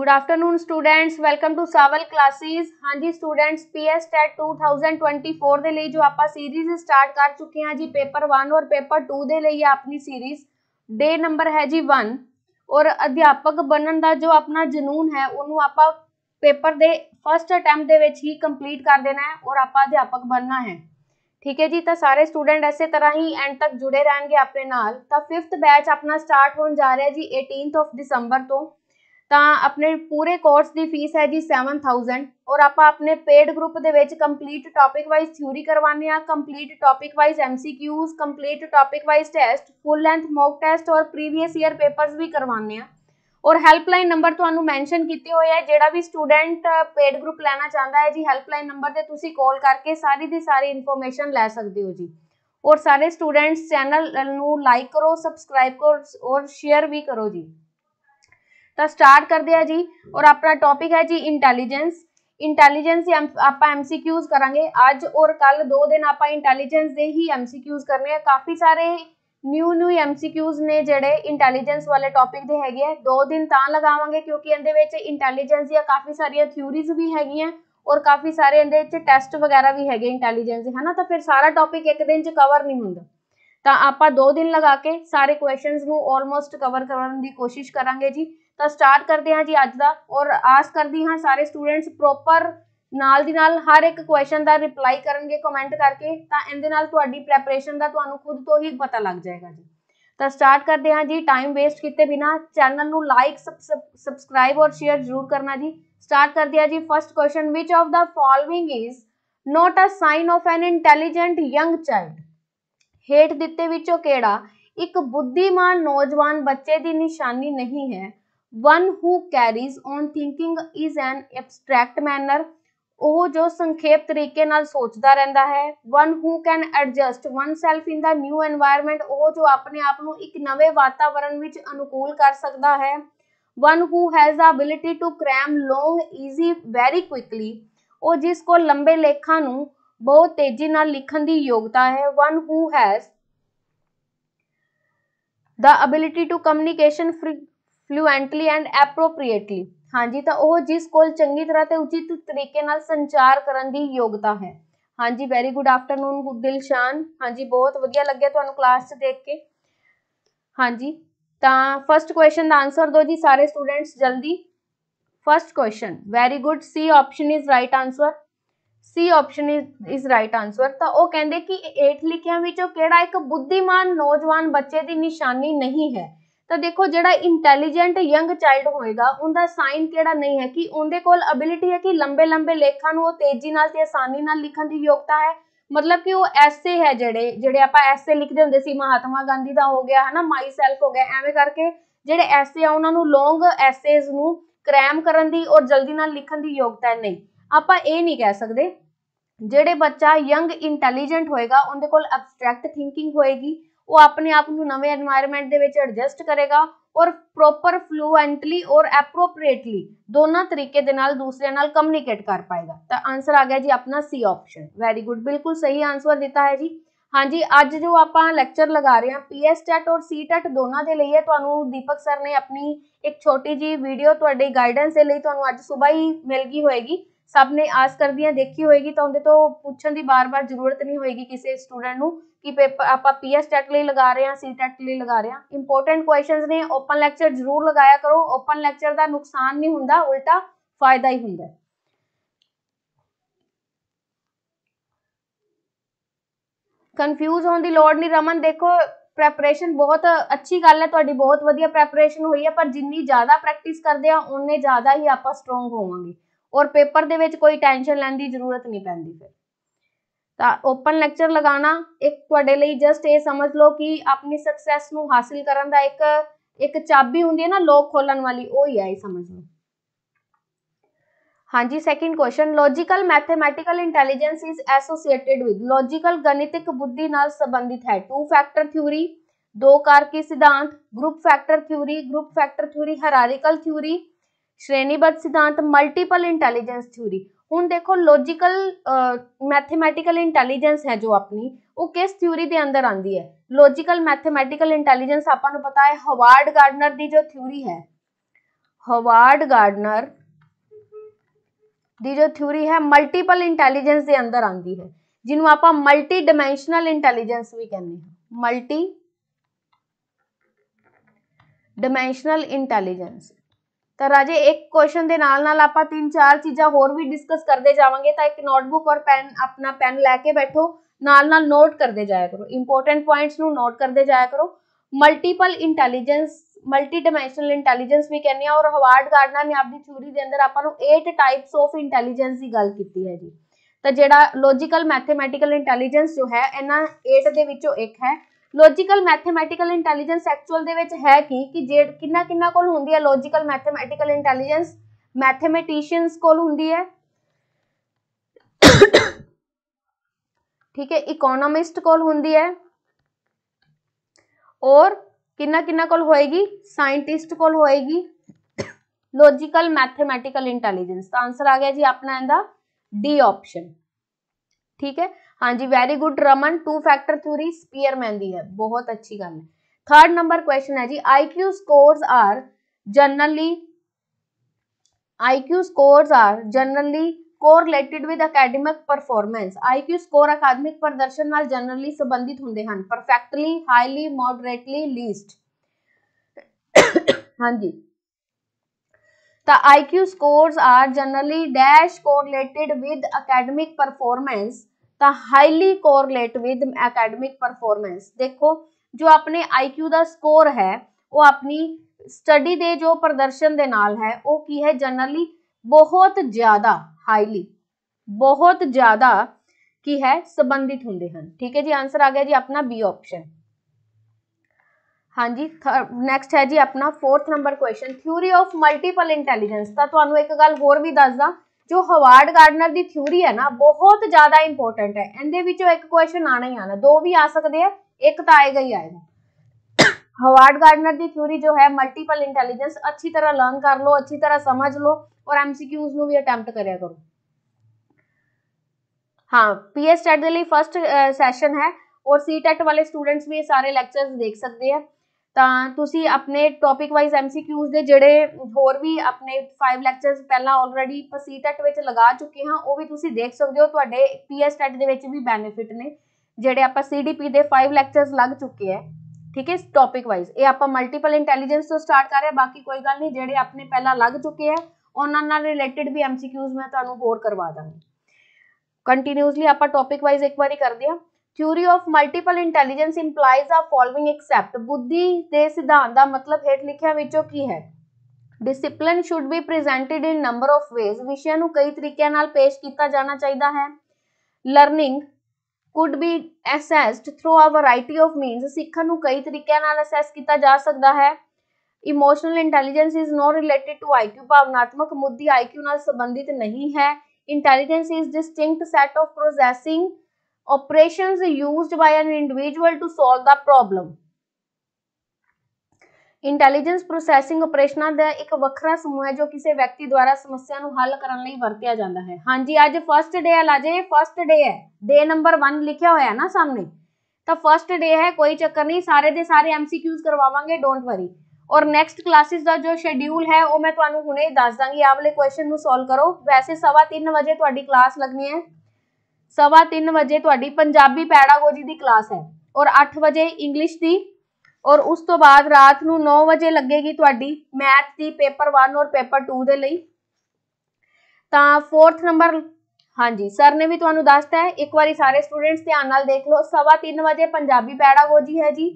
Good afternoon students welcome to Sawal classes ਹਾਂਜੀ students PS TET 2024 ਦੇ ਲਈ ਜੋ ਆਪਾਂ ਸੀਰੀਜ਼ ਸਟਾਰਟ ਕਰ ਚੁੱਕੇ ਹਾਂ ਜੀ ਪੇਪਰ 1 ਔਰ ਪੇਪਰ 2 ਦੇ ਲਈ ਆਪਣੀ ਸੀਰੀਜ਼ ਡੇ ਨੰਬਰ ਹੈ ਜੀ 1 ਔਰ ਅਧਿਆਪਕ ਬਣਨ ਦਾ ਜੋ ਆਪਣਾ ਜਨੂਨ ਹੈ ਉਹਨੂੰ ਆਪਾਂ ਪੇਪਰ ਦੇ ਫਸਟ ਅਟੈਂਪਟ ਦੇ ਵਿੱਚ ਹੀ ਕੰਪਲੀਟ ਕਰ ਦੇਣਾ ਹੈ ਔਰ ਆਪਾਂ ਅਧਿਆਪਕ ਬਣਨਾ ਹੈ ਠੀਕ ਹੈ ਜੀ ਤਾਂ ਸਾਰੇ ਸਟੂਡੈਂਟ ਐਸੇ ਤਰ੍ਹਾਂ ਹੀ ਐਂਡ ਤੱਕ ਜੁੜੇ ਰਹਿਣਗੇ ਆਪਣੇ ਨਾਲ ਤਾਂ 5th ਬੈਚ ਆਪਣਾ ਸਟਾਰਟ ਹੋਣ ਜਾ ਰਿਹਾ ਜੀ 18th ਆਫ ਦਸੰਬਰ ਤੋਂ ਤਾਂ ਆਪਣੇ ਪੂਰੇ ਕੋਰਸ ਦੀ ਫੀਸ ਹੈ ਜੀ 7000 ਔਰ ਆਪਾਂ ਆਪਣੇ ਪੇਡ ਗਰੁੱਪ ਦੇ ਵਿੱਚ ਕੰਪਲੀਟ ਟਾਪਿਕ ਵਾਈਜ਼ ਥਿਊਰੀ ਕਰਵਾਉਂਦੇ ਆ complete topic wise MCQs complete topic wise test full length mock test ਔਰ ਪ੍ਰੀਵੀਅਸ ਈਅਰ ਪੇਪਰਸ ਵੀ ਕਰਵਾਉਂਦੇ ਆ ਔਰ ਹੈਲਪਲਾਈਨ ਨੰਬਰ ਤੁਹਾਨੂੰ ਮੈਂਸ਼ਨ ਕੀਤੇ ਹੋਏ ਆ ਜਿਹੜਾ ਵੀ ਸਟੂਡੈਂਟ ਪੇਡ ਗਰੁੱਪ ਲੈਣਾ ਚਾਹੁੰਦਾ ਹੈ ਜੀ ਹੈਲਪਲਾਈਨ ਨੰਬਰ ਤੇ ਤੁਸੀਂ ਕਾਲ ਕਰਕੇ ਸਾਰੀ ਦੀ ਸਾਰੀ ਇਨਫੋਰਮੇਸ਼ਨ ਲੈ ਸਕਦੇ ਹੋ ਜੀ ਔਰ ਸਾਰੇ ਸਟੂਡੈਂਟਸ ਚੈਨਲ ਨੂੰ ਲਾਈਕ ਕਰੋ ਸਬਸਕ੍ਰਾਈਬ ਕਰੋ ਔਰ ਸ਼ੇਅਰ ਵੀ ਕਰੋ ਜੀ ਤਾਂ ਸਟਾਰਟ ਕਰਦੇ ਆ ਜੀ ਔਰ ਆਪਣਾ ਟੌਪਿਕ ਹੈ ਜੀ ਇੰਟੈਲੀਜੈਂਸ ਇੰਟੈਲੀਜੈਂਸ ਹੀ ਆਪਾਂ ਐਮਸੀਕਿਊਜ਼ ਕਰਾਂਗੇ ਅੱਜ ਔਰ ਕੱਲ ਦੋ ਦਿਨ ਆਪਾਂ ਇੰਟੈਲੀਜੈਂਸ ਦੇ ਹੀ ਐਮਸੀਕਿਊਜ਼ ਕਰਨੇ ਆ ਕਾਫੀ ਸਾਰੇ ਨਿਊ ਨਿਊ ਐਮਸੀਕਿਊਜ਼ ਨੇ ਜਿਹੜੇ ਇੰਟੈਲੀਜੈਂਸ ਵਾਲੇ ਟੌਪਿਕ ਦੇ ਹੈਗੇ ਆ ਦੋ ਦਿਨ ਤਾਂ ਲਗਾਵਾਂਗੇ ਕਿਉਂਕਿ ਇਹਦੇ ਵਿੱਚ ਇੰਟੈਲੀਜੈਂਸ ਦੀਆਂ ਕਾਫੀ ਸਾਰੀਆਂ ਥਿਊਰੀਜ਼ ਵੀ ਹੈਗੀਆਂ ਔਰ ਕਾਫੀ ਸਾਰੇ ਇਹਦੇ ਵਿੱਚ ਟੈਸਟ ਵਗੈਰਾ ਵੀ ਹੈਗੇ ਇੰਟੈਲੀਜੈਂਸ ਦੇ ਹਨਾ ਤਾਂ ਫਿਰ ਸਾਰਾ ਟੌਪਿਕ ਇੱਕ ਦਿਨ 'ਚ ਕਵਰ ਨਹੀਂ ਹੁੰਦਾ ਤਾਂ ਆਪਾਂ ਦੋ ਦਿਨ ਲਗਾ ਕੇ ਸਾਰੇ ਕੁਐਸਚਨਸ ਨੂੰ ਆਲਮੋਸਟ ਕਵਰ ਕਰਨ ਦੀ ਕੋਸ਼ਿਸ਼ ਕਰਾਂਗੇ ਜੀ ਤਾਂ ਸਟਾਰਟ ਕਰਦੇ ਹਾਂ ਜੀ ਅੱਜ ਦਾ ਔਰ ਆਸ ਕਰਦੀ ਹਾਂ ਸਾਰੇ ਸਟੂਡੈਂਟਸ ਪ੍ਰੋਪਰ ਨਾਲ ਦੀ ਨਾਲ ਹਰ ਇੱਕ ਕੁਐਸਚਨ ਦਾ ਰਿਪਲਾਈ ਕਰਨਗੇ ਕਮੈਂਟ ਕਰਕੇ ਤਾਂ ਇਹਦੇ ਨਾਲ ਤੁਹਾਡੀ ਪ੍ਰੈਪਰੇਸ਼ਨ ਦਾ ਤੁਹਾਨੂੰ ਖੁਦ ਤੋਂ ਹੀ ਪਤਾ ਲੱਗ ਜਾਏਗਾ ਜੀ ਤਾਂ ਸਟਾਰਟ ਕਰਦੇ ਹਾਂ ਜੀ ਟਾਈਮ ਵੇਸਟ ਕੀਤੇ ਬਿਨਾ ਚੈਨਲ ਨੂੰ ਲਾਈਕ ਸਬਸਕ੍ਰਾਈਬ ਔਰ ਸ਼ੇਅਰ ਜ਼ਰੂਰ ਕਰਨਾ ਜੀ ਸਟਾਰਟ ਕਰਦੇ ਹਾਂ ਜੀ first question which of the following is not a sign of an intelligent young child ਹੇਠ ਦਿੱਤੇ ਵਿੱਚੋਂ ਕਿਹੜਾ ਇੱਕ ਬੁੱਧੀਮਾਨ ਨੌਜਵਾਨ ਬੱਚੇ ਦੀ ਨਿਸ਼ਾਨੀ ਨਹੀਂ ਹੈ one who carries on thinking is an abstract manner ਉਹ ਜੋ ਸੰਖੇਪ ਤਰੀਕੇ ਨਾਲ ਸੋਚਦਾ ਰਹਿੰਦਾ ਹੈ one who can adjust oneself in the new environment ਉਹ ਜੋ ਆਪਣੇ ਆਪ ਨੂੰ ਇੱਕ ਨਵੇਂ ਵਾਤਾਵਰਣ ਵਿੱਚ ਅਨੁਕੂਲ ਕਰ ਸਕਦਾ ਹੈ one who has the ability to cram long easy very quickly ਉਹ ਜਿਸ ਕੋ ਲੰਬੇ ਲੇਖਾਂ ਨੂੰ ਬਹੁਤ ਤੇਜ਼ੀ ਨਾਲ ਲਿਖਣ ਦੀ ਯੋਗਤਾ ਹੈ one who has the ability to communication free fluently and appropriately ਹਾਂਜੀ ਤਾਂ ਉਹ ਜਿਸ ਕੋਲ ਚੰਗੀ ਤਰ੍ਹਾਂ ਤੇ ਉਚਿਤ ਤਰੀਕੇ ਨਾਲ ਸੰਚਾਰ ਕਰਨ ਦੀ ਯੋਗਤਾ ਹੈ ਹਾਂਜੀ ਵੈਰੀ ਗੁੱਡ ਆਫਟਰਨੂਨ ਦਿਲਸ਼ਾਨ ਹਾਂਜੀ ਬਹੁਤ ਵਧੀਆ ਲੱਗਿਆ ਤੁਹਾਨੂੰ ਕਲਾਸ 'ਚ ਦੇਖ ਕੇ ਹਾਂਜੀ ਤਾਂ ਫਰਸਟ ਕੁਐਸਚਨ ਦਾ ਆਨਸਰ ਦਿਓ ਜੀ ਸਾਰੇ ਸਟੂਡੈਂਟਸ ਜਲਦੀ first question very good C option is right answer C option is right answer ਤਾਂ ਉਹ ਕਹਿੰਦੇ ਕਿ 8 ਲਿਖਿਆਂ ਵਿੱਚੋਂ ਕਿਹੜਾ ਇੱਕ ਬੁੱਧੀਮਾਨ ਨੌਜਵਾਨ ਬੱਚੇ ਦੀ ਨਿਸ਼ਾਨੀ ਨਹੀਂ ਹੈ ਤਾਂ ਦੇਖੋ ਜਿਹੜਾ ਇੰਟੈਲੀਜੈਂਟ ਯੰਗ ਚਾਈਲਡ ਹੋਏਗਾ ਉਹਦਾ ਸਾਈਨ ਕਿਹੜਾ ਨਹੀਂ ਹੈ ਕਿ ਉਹਦੇ ਕੋਲ ਅਬਿਲਿਟੀ ਹੈ ਕਿ ਲੰਬੇ ਲੰਬੇ ਲੇਖਾਂ ਨੂੰ ਉਹ ਤੇਜ਼ੀ ਨਾਲ ਤੇ ਆਸਾਨੀ ਨਾਲ ਲਿਖਣ ਦੀ ਯੋਗਤਾ ਹੈ ਮਤਲਬ ਕਿ ਉਹ ਐਸੇ ਹੈ ਜਿਹੜੇ ਜਿਹੜੇ ਆਪਾਂ ਐਸੇ ਲਿਖਦੇ ਹੁੰਦੇ ਸੀ ਮਹਾਤਮਾ ਗਾਂਧੀ ਦਾ ਹੋ ਗਿਆ ਹਨਾ ਮਾਈ ਸੈਲਫ ਹੋ ਗਿਆ ਐਵੇਂ ਕਰਕੇ ਜਿਹੜੇ ਐਸੇ ਆ ਉਹਨਾਂ ਨੂੰ ਲੌਂਗ ਐਸੇਜ਼ ਨੂੰ ਕ੍ਰੈਮ ਕਰਨ ਦੀ ਔਰ ਜਲਦੀ ਨਾਲ ਲਿਖਣ ਦੀ ਯੋਗਤਾ ਨਹੀਂ ਆਪਾਂ ਇਹ ਨਹੀਂ ਕਹਿ ਸਕਦੇ ਜਿਹੜੇ ਬੱਚਾ ਯੰਗ ਇੰਟੈਲੀਜੈਂਟ ਹੋਏਗਾ ਉਹਦੇ ਕੋਲ ਐਬਸਟ੍ਰੈਕਟ ਥਿੰਕਿੰਗ ਹੋਏਗੀ ਉਹ ਆਪਣੇ ਆਪ ਨੂੰ ਨਵੇਂ এনवायरमेंट ਦੇ ਵਿੱਚ ਐਡਜਸਟ ਕਰੇਗਾ ਔਰ ਪ੍ਰੋਪਰ ਫਲੂਐਂਟਲੀ ਔਰ ਐਪਰੋਪ੍ਰੀਏਟਲੀ ਦੋਨਾਂ ਤਰੀਕੇ ਦੇ ਨਾਲ ਦੂਸਰਿਆਂ ਨਾਲ ਕਮਿਊਨੀਕੇਟ ਕਰ ਪਾਏਗਾ ਤਾਂ ਆਨਸਰ ਆ ਗਿਆ ਜੀ ਆਪਣਾ ਸੀ ਆਪਸ਼ਨ ਵੈਰੀ ਗੁੱਡ ਬਿਲਕੁਲ ਸਹੀ ਆਨਸਰ ਦਿੱਤਾ ਹੈ ਜੀ ਹਾਂਜੀ ਅੱਜ ਜੋ ਆਪਾਂ ਲੈਕਚਰ ਲਗਾ ਰਹੇ ਹਾਂ ਪੀਐਸ ਟੈਟ ਔਰ ਸੀ ਟੈਟ ਦੋਨਾਂ ਦੇ ਲਈ ਹੈ ਤੁਹਾਨੂੰ ਦੀਪਕ ਸਰ ਨੇ ਆਪਣੀ ਇੱਕ ਛੋਟੀ ਜੀ ਵੀਡੀਓ ਤੁਹਾਡੀ ਗਾਈਡੈਂਸ ਦੇ ਲਈ ਤੁਹਾਨੂੰ ਅੱਜ ਸਵੇਰ ਹੀ ਮਿਲ ਗਈ ਹੋਏਗੀ ਸਭ ਨੇ ਆਸ ਕਰਦੀਆਂ ਦੇਖੀ ਹੋਏਗੀ ਤਾਂ ਉਹਦੇ ਤੋਂ ਪੁੱਛਣ ਦੀ ਬਾਰ-ਬਾਰ ਜ਼ਰੂਰਤ ਨਹੀਂ ਹੋਏਗੀ ਕਿਸੇ ਸਟੂਡੈਂਟ ਨੂੰ ਕਿ ਪੇਪਰ ਆਪਾਂ ਪੀਐਸ ਟੈਟ ਲਈ ਲਗਾ ਰਹੇ ਹਾਂ ਸੀ ਟੈਟ ਲਈ ਲਗਾ ਰਹੇ ਹਾਂ ਇੰਪੋਰਟੈਂਟ ਕੁਐਸਚਨਸ ਨੇ ਓਪਨ ਲੈਕਚਰ ਜ਼ਰੂਰ ਲਗਾਇਆ ਕਰੋ ਓਪਨ ਲੈਕਚਰ ਦਾ ਨੁਕਸਾਨ ਨਹੀਂ ਹੁੰਦਾ ਉਲਟਾ ਫਾਇਦਾ ਹੀ ਹੁੰਦਾ ਕਨਫਿਊਜ਼ ਹੋਣ ਦੀ ਲੋੜ ਨਹੀਂ ਰਮਨ ਦੇਖੋ ਪ੍ਰੈਪਰੇਸ਼ਨ ਬਹੁਤ ਅੱਛੀ ਗੱਲ ਹੈ ਤੁਹਾਡੀ ਬਹੁਤ ਵਧੀਆ ਪ੍ਰੈਪਰੇਸ਼ਨ ਹੋਈ ਹੈ ਪਰ ਜਿੰਨੀ ਜ਼ਿਆਦਾ ਪ੍ਰੈਕਟਿਸ ਕਰਦੇ ਆ ਉਨੇ ਜ਼ਿਆਦਾ ਹੀ ਆਪਾਂ ਸਟਰੋਂਗ ਹੋਵਾਂਗੇ ਔਰ ਪੇਪਰ ਦੇ ਵਿੱਚ ਕੋਈ ਟੈਨਸ਼ਨ ਲੈਣ ਦੀ ਜ਼ਰੂਰਤ ਨਹੀਂ ਪੈਂਦੀ ਫਿਰ ਤਾਂ ਓਪਨ ਲੈਕਚਰ ਲਗਾਉਣਾ ਇੱਕ ਤੁਹਾਡੇ ਲਈ ਜਸਟ ਇਹ ਸਮਝ ਲਓ ਕਿ ਆਪਣੀ ਸਕਸੈਸ ਨੂੰ ਹਾਸਿਲ ਕਰਨ ਦਾ ਇੱਕ ਇੱਕ ਚਾਬੀ ਹੁੰਦੀ ਹੈ ਨਾ ਲੋਕ ਖੋਲਣ ਵਾਲੀ ਉਹ ਹੀ ਹੈ ਇਹ ਸਮਝ ਲਓ ਹਾਂਜੀ second question logical mathematical intelligence is associated with logical ਗਣਿਤਿਕ ਬੁੱਧੀ ਨਾਲ ਸੰਬੰਧਿਤ ਹੈ ਟੂ ਫੈਕਟਰ ਥਿਊਰੀ ਦੋ ਕਾਰਕੀ ਸਿਧਾਂਤ group factor theory group factor theory hierarchical theory ਸ਼੍ਰੇਣੀਬੱਧ ਸਿਧਾਂਤ ਮਲਟੀਪਲ ਇੰਟੈਲੀਜੈਂਸ ਥਿਊਰੀ ਹੁਣ ਦੇਖੋ ਲੌਜੀਕਲ ਮੈਥਮੈਟੀਕਲ ਇੰਟੈਲੀਜੈਂਸ ਹੈ ਜੋ ਆਪਣੀ ਉਹ ਕਿਸ ਥਿਊਰੀ ਦੇ ਅੰਦਰ ਆਂਦੀ ਹੈ ਲੌਜੀਕਲ ਮੈਥਮੈਟੀਕਲ ਇੰਟੈਲੀਜੈਂਸ ਆਪਾਂ ਨੂੰ ਪਤਾ ਹੈ ਹਵਾਰਡ ਗਾਰਡਨਰ ਦੀ ਜੋ ਥਿਊਰੀ ਹੈ ਹਵਾਰਡ ਗਾਰਡਨਰ ਦੀ ਜੋ ਥਿਊਰੀ ਹੈ ਮਲਟੀਪਲ ਇੰਟੈਲੀਜੈਂਸ ਦੇ ਅੰਦਰ ਆਂਦੀ ਹੈ ਜਿਹਨੂੰ ਆਪਾਂ ਮਲਟੀ ਡਾਈਮੈਂਸ਼ਨਲ ਇੰਟੈਲੀਜੈਂਸ ਵੀ ਕਹਿੰਦੇ ਹਾਂ ਮਲਟੀ ਡਾਈਮੈਂਸ਼ਨਲ ਇੰਟੈਲੀਜੈਂਸ ਤਾਂ ਰਾਜੇ ਇੱਕ ਕੁਐਸਚਨ ਦੇ ਨਾਲ ਨਾਲ ਆਪਾਂ ਤਿੰਨ ਚਾਰ ਚੀਜ਼ਾਂ ਹੋਰ ਵੀ ਡਿਸਕਸ ਕਰਦੇ ਜਾਵਾਂਗੇ ਤਾਂ ਇੱਕ ਨੋਟਬੁੱਕ ਔਰ ਪੈਨ ਆਪਣਾ ਪੈਨ ਲੈ ਕੇ ਬੈਠੋ ਨਾਲ ਨਾਲ ਨੋਟ ਕਰਦੇ ਜਾਇਆ ਕਰੋ ਇੰਪੋਰਟੈਂਟ ਪੁਆਇੰਟਸ ਨੂੰ ਨੋਟ ਕਰਦੇ ਜਾਇਆ ਕਰੋ multiple intelligence multi dimensional intelligence ਵੀ ਕਹਿੰਦੇ ਆ ਔਰ ਹਵਾਰਡ ਗਾਰਡਨਰ ਨੇ ਆਪਣੀ ਥਿਊਰੀ ਦੇ ਅੰਦਰ ਆਪਾਂ ਨੂੰ 8 ਟਾਈਪਸ ਆਫ ਇੰਟੈਲੀਜੈਂਸ ਦੀ ਗੱਲ ਕੀਤੀ ਹੈ ਜੀ ਤਾਂ ਜਿਹੜਾ ਲੌਜੀਕਲ ਮੈਥਮੈਟੀਕਲ ਇੰਟੈਲੀਜੈਂਸ ਜੋ ਹੈ ਇਹਨਾਂ 8 ਦੇ ਵਿੱਚੋਂ ਇੱਕ ਹੈ ਲੌਜੀਕਲ ਮੈਥਮੈਟੀਕਲ ਇੰਟੈਲੀਜੈਂਸ ਐਕਚੁਅਲ ਦੇ ਵਿੱਚ ਹੈ ਕੀ ਕਿ ਜੇ ਕਿੰਨਾ ਕਿੰਨਾ ਕੋਲ ਹੁੰਦੀ ਹੈ ਲੌਜੀਕਲ ਮੈਥਮੈਟੀਕਲ ਇੰਟੈਲੀਜੈਂਸ ਮੈਥਮੈਟੀਸ਼ੀਅਨਸ ਕੋਲ ਹੁੰਦੀ ਹੈ ਠੀਕ ਹੈ ਇਕਨੋਮਿਸਟ ਕੋਲ ਹੁੰਦੀ ਹੈ ਔਰ ਕਿੰਨਾ ਕਿੰਨਾ ਕੋਲ ਹੋਏਗੀ ਸਾਇੰਟਿਸਟ ਕੋਲ ਹੋਏਗੀ ਲੌਜੀਕਲ ਮੈਥਮੈਟੀਕਲ ਇੰਟੈਲੀਜੈਂਸ ਤਾਂ ਆਨਸਰ ਆ ਗਿਆ ਜੀ ਆਪਣਾ ਇਹਦਾ ਡੀ ਆਪਸ਼ਨ ਠੀਕ ਹੈ हाँ जी वेरी गुड रमन टू फैक्टर थ्योरी स्पीयर मेहंदी है बहुत अच्छी गल है थर्ड नंबर क्वेश्चन है जी IQ scores are generally IQ score are generally core with academic performance IQ score अकादमिक प्रदर्शन नाल जनरली संबंधित होंगे परफेक्टली हाईली मॉडरेटली लीस्ट हाँ जी तो IQ score are generally dash core with academic performance ਤਾਂ highly correlate with academic performance ਦੇਖੋ ਜੋ ਆਪਣੇ ਆਈਕਿਊ ਦਾ ਸਕੋਰ ਹੈ ਉਹ ਆਪਣੀ ਸਟੱਡੀ ਦੇ ਜੋ ਪ੍ਰਦਰਸ਼ਨ ਦੇ ਨਾਲ ਹੈ ਉਹ ਕੀ ਹੈ ਜਨਰਲੀ ਬਹੁਤ ਜ਼ਿਆਦਾ ਹਾਈਲੀ ਬਹੁਤ ਜ਼ਿਆਦਾ ਕੀ ਹੈ ਸੰਬੰਧਿਤ ਹੁੰਦੇ ਹਨ ਠੀਕ ਹੈ ਜੀ ਆਨਸਰ ਆ ਗਿਆ ਜੀ ਆਪਣਾ ਬੀ ਆਪਸ਼ਨ ਹਾਂਜੀ ਨੈਕਸਟ ਹੈ ਜੀ ਆਪਣਾ 4th number question theory of multiple intelligence ਤਾਂ ਤੁਹਾਨੂੰ ਇੱਕ ਗੱਲ ਹੋਰ ਵੀ ਦੱਸਦਾ ਜੋ ਹਵਾਰਡ ਗਾਰਡਨਰ ਦੀ ਥਿਊਰੀ ਹੈ ਨਾ ਬਹੁਤ ਜ਼ਿਆਦਾ ਇੰਪੋਰਟੈਂਟ ਹੈ ਇਹਦੇ ਵਿੱਚੋਂ ਇੱਕ ਕੁਐਸਚਨ ਆਣਾ ਹੀ ਆਣਾ ਦੋ ਵੀ ਆ ਸਕਦੇ ਆ ਇੱਕ ਤਾਂ ਆਏਗਾ ਹੀ ਆਏਗਾ ਹਵਾਰਡ ਗਾਰਡਨਰ ਦੀ ਥਿਊਰੀ ਜੋ ਹੈ ਮਲਟੀਪਲ ਇੰਟੈਲੀਜੈਂਸ ਅੱਛੀ ਤਰ੍ਹਾਂ ਲਰਨ ਕਰ ਲਓ ਅੱਛੀ ਤਰ੍ਹਾਂ ਸਮਝ ਲਓ ਔਰ ਐਮਸੀਕਿਊਜ਼ ਨੂੰ ਵੀ ਅਟੈਂਪਟ ਕਰਿਆ ਕਰੋ ਹਾਂ ਪੀਐਸ ਸਟੱਡੀ ਦੇ ਲਈ ਫਰਸਟ ਸੈਸ਼ਨ ਹੈ ਔਰ ਸੀਟੈਟ e ਵਾਲੇ ਸਟੂਡੈਂਟਸ ਵੀ ਇਹ ਸਾਰੇ ਲੈਕਚਰਸ ਦੇਖ ਸਕਦੇ ਆ ਤਾਂ ਤੁਸੀਂ ਆਪਣੇ ਟੌਪਿਕ ਵਾਈਜ਼ ਐਮਸੀਕਿਊਜ਼ ਦੇ ਜਿਹੜੇ ਹੋਰ ਵੀ ਆਪਣੇ 5 ਲੈਕਚਰਸ ਪਹਿਲਾਂ ਆਲਰੇਡੀ ਪਸੀਟੈਟ ਵਿੱਚ ਲਗਾ ਚੁੱਕੇ ਹਾਂ ਉਹ ਵੀ ਤੁਸੀਂ ਦੇਖ ਸਕਦੇ ਹੋ ਤੁਹਾਡੇ ਪੀਐਸਟੈਟ ਦੇ ਵਿੱਚ ਵੀ ਬੈਨੀਫਿਟ ਨੇ ਜਿਹੜੇ ਆਪਾਂ ਸੀਡੀਪੀ ਦੇ 5 ਲੈਕਚਰਸ ਲੱਗ ਚੁੱਕੇ ਐ ਠੀਕ ਹੈ ਟੌਪਿਕ ਵਾਈਜ਼ ਇਹ ਆਪਾਂ ਮਲਟੀਪਲ ਇੰਟੈਲੀਜੈਂਸ ਤੋਂ ਸਟਾਰਟ ਕਰ ਰਹੇ ਬਾਕੀ ਕੋਈ ਗੱਲ ਨਹੀਂ ਜਿਹੜੇ ਆਪਣੇ ਪਹਿਲਾਂ ਲੱਗ ਚੁੱਕੇ ਐ ਉਹਨਾਂ ਨਾਲ ਰਿਲੇਟਡ ਵੀ ਐਮਸੀਕਿਊਜ਼ ਮੈਂ ਤੁਹਾਨੂੰ ਹੋਰ ਕਰਵਾ ਦਾਂਗੀ ਕੰਟੀਨਿਊਸਲੀ ਆਪਾਂ ਟੌਪਿਕ ਵਾਈਜ਼ ਇੱਕ ਵਾਰੀ ਕਰਦੇ ਆ theory of multiple intelligence implies a following except ਬੁੱਧੀ ਦੇ ਸਿਧਾਂਤ ਦਾ ਮਤਲਬ ਹੇਠ ਲਿਖਿਆ ਵਿੱਚੋਂ ਕੀ ਹੈ discipline should be presented in number of ways ਵਿਸ਼ਿਆਂ ਨੂੰ ਕਈ ਤਰੀਕਿਆਂ ਨਾਲ ਪੇਸ਼ ਕੀਤਾ ਜਾਣਾ ਚਾਹੀਦਾ ਹੈ learning could be assessed through a variety of means ਸਿੱਖਣ ਨੂੰ ਕਈ ਤਰੀਕਿਆਂ ਨਾਲ ਅਸੈਸ ਕੀਤਾ ਜਾ ਸਕਦਾ ਹੈ emotional intelligence is no related to IQ ਭਾਵਨਾਤਮਕ ਮੁੱਦੀ ਆਈਕਿਊ ਨਾਲ ਸੰਬੰਧਿਤ ਨਹੀਂ ਹੈ intelligence is distinct set of processing operations used by an individual to solve the problem intelligence processing ਆਪਰੇਸ਼ਨਾਂ ਦਾ ਇੱਕ ਵੱਖਰਾ ਸਮੂਹ ਹੈ ਜੋ ਕਿਸੇ ਵਿਅਕਤੀ ਦੁਆਰਾ ਸਮੱਸਿਆ ਨੂੰ ਹੱਲ ਕਰਨ ਲਈ ਵਰਤਿਆ ਜਾਂਦਾ ਹੈ ਹਾਂਜੀ ਅੱਜ ਫਰਸਟ ਡੇ ਹੈ ਲਾਜੇ ਫਰਸਟ ਡੇ ਹੈ ਡੇ ਨੰਬਰ 1 ਲਿਖਿਆ ਹੋਇਆ ਨਾ ਸਾਹਮਣੇ ਤਾਂ ਫਰਸਟ ਡੇ ਹੈ ਕੋਈ ਚੱਕਰ ਨਹੀਂ ਸਾਰੇ ਦੇ ਸਾਰੇ ਐਮਸੀਕਿਊਜ਼ ਕਰਵਾਵਾਂਗੇ ਡੋਨਟ ਵਰੀ ਔਰ ਨੈਕਸਟ ਕਲਾਸਿਸ ਦਾ ਜੋ ਸ਼ੈਡਿਊਲ ਹੈ ਉਹ ਮੈਂ ਤੁਹਾਨੂੰ ਹੁਣੇ ਦੱਸ ਦਾਂਗੀ ਆਹ ਵਾਲੇ ਕੁਐਸਚਨ ਨੂੰ ਸੋਲਵ ਕਰੋ ਵੈਸੇ 3:30 ਵਜੇ ਤੁਹਾਡੀ ਕਲਾਸ ਲੱਗਣੀ ਹੈ ਸਵਾ 3 ਵਜੇ ਤੁਹਾਡੀ ਪੰਜਾਬੀ ਪੈਡਾਗੋਜੀ ਦੀ ਕਲਾਸ ਹੈ ਔਰ 8 ਵਜੇ ਇੰਗਲਿਸ਼ ਦੀ ਔਰ ਉਸ ਤੋਂ ਬਾਅਦ ਰਾਤ ਨੂੰ 9 ਵਜੇ ਲੱਗੇਗੀ ਤੁਹਾਡੀ ਮੈਥ ਦੀ ਪੇਪਰ 1 ਔਰ ਪੇਪਰ 2 ਦੇ ਲਈ ਤਾਂ 4th ਨੰਬਰ ਹਾਂਜੀ ਸਰ ਨੇ ਵੀ ਤੁਹਾਨੂੰ ਦੱਸਤਾ ਹੈ ਇੱਕ ਵਾਰੀ ਸਾਰੇ ਸਟੂਡੈਂਟਸ ਧਿਆਨ ਨਾਲ ਦੇਖ ਲਓ ਸਵਾ 3 ਵਜੇ ਪੰਜਾਬੀ ਪੈਡਾਗੋਜੀ ਹੈ ਜੀ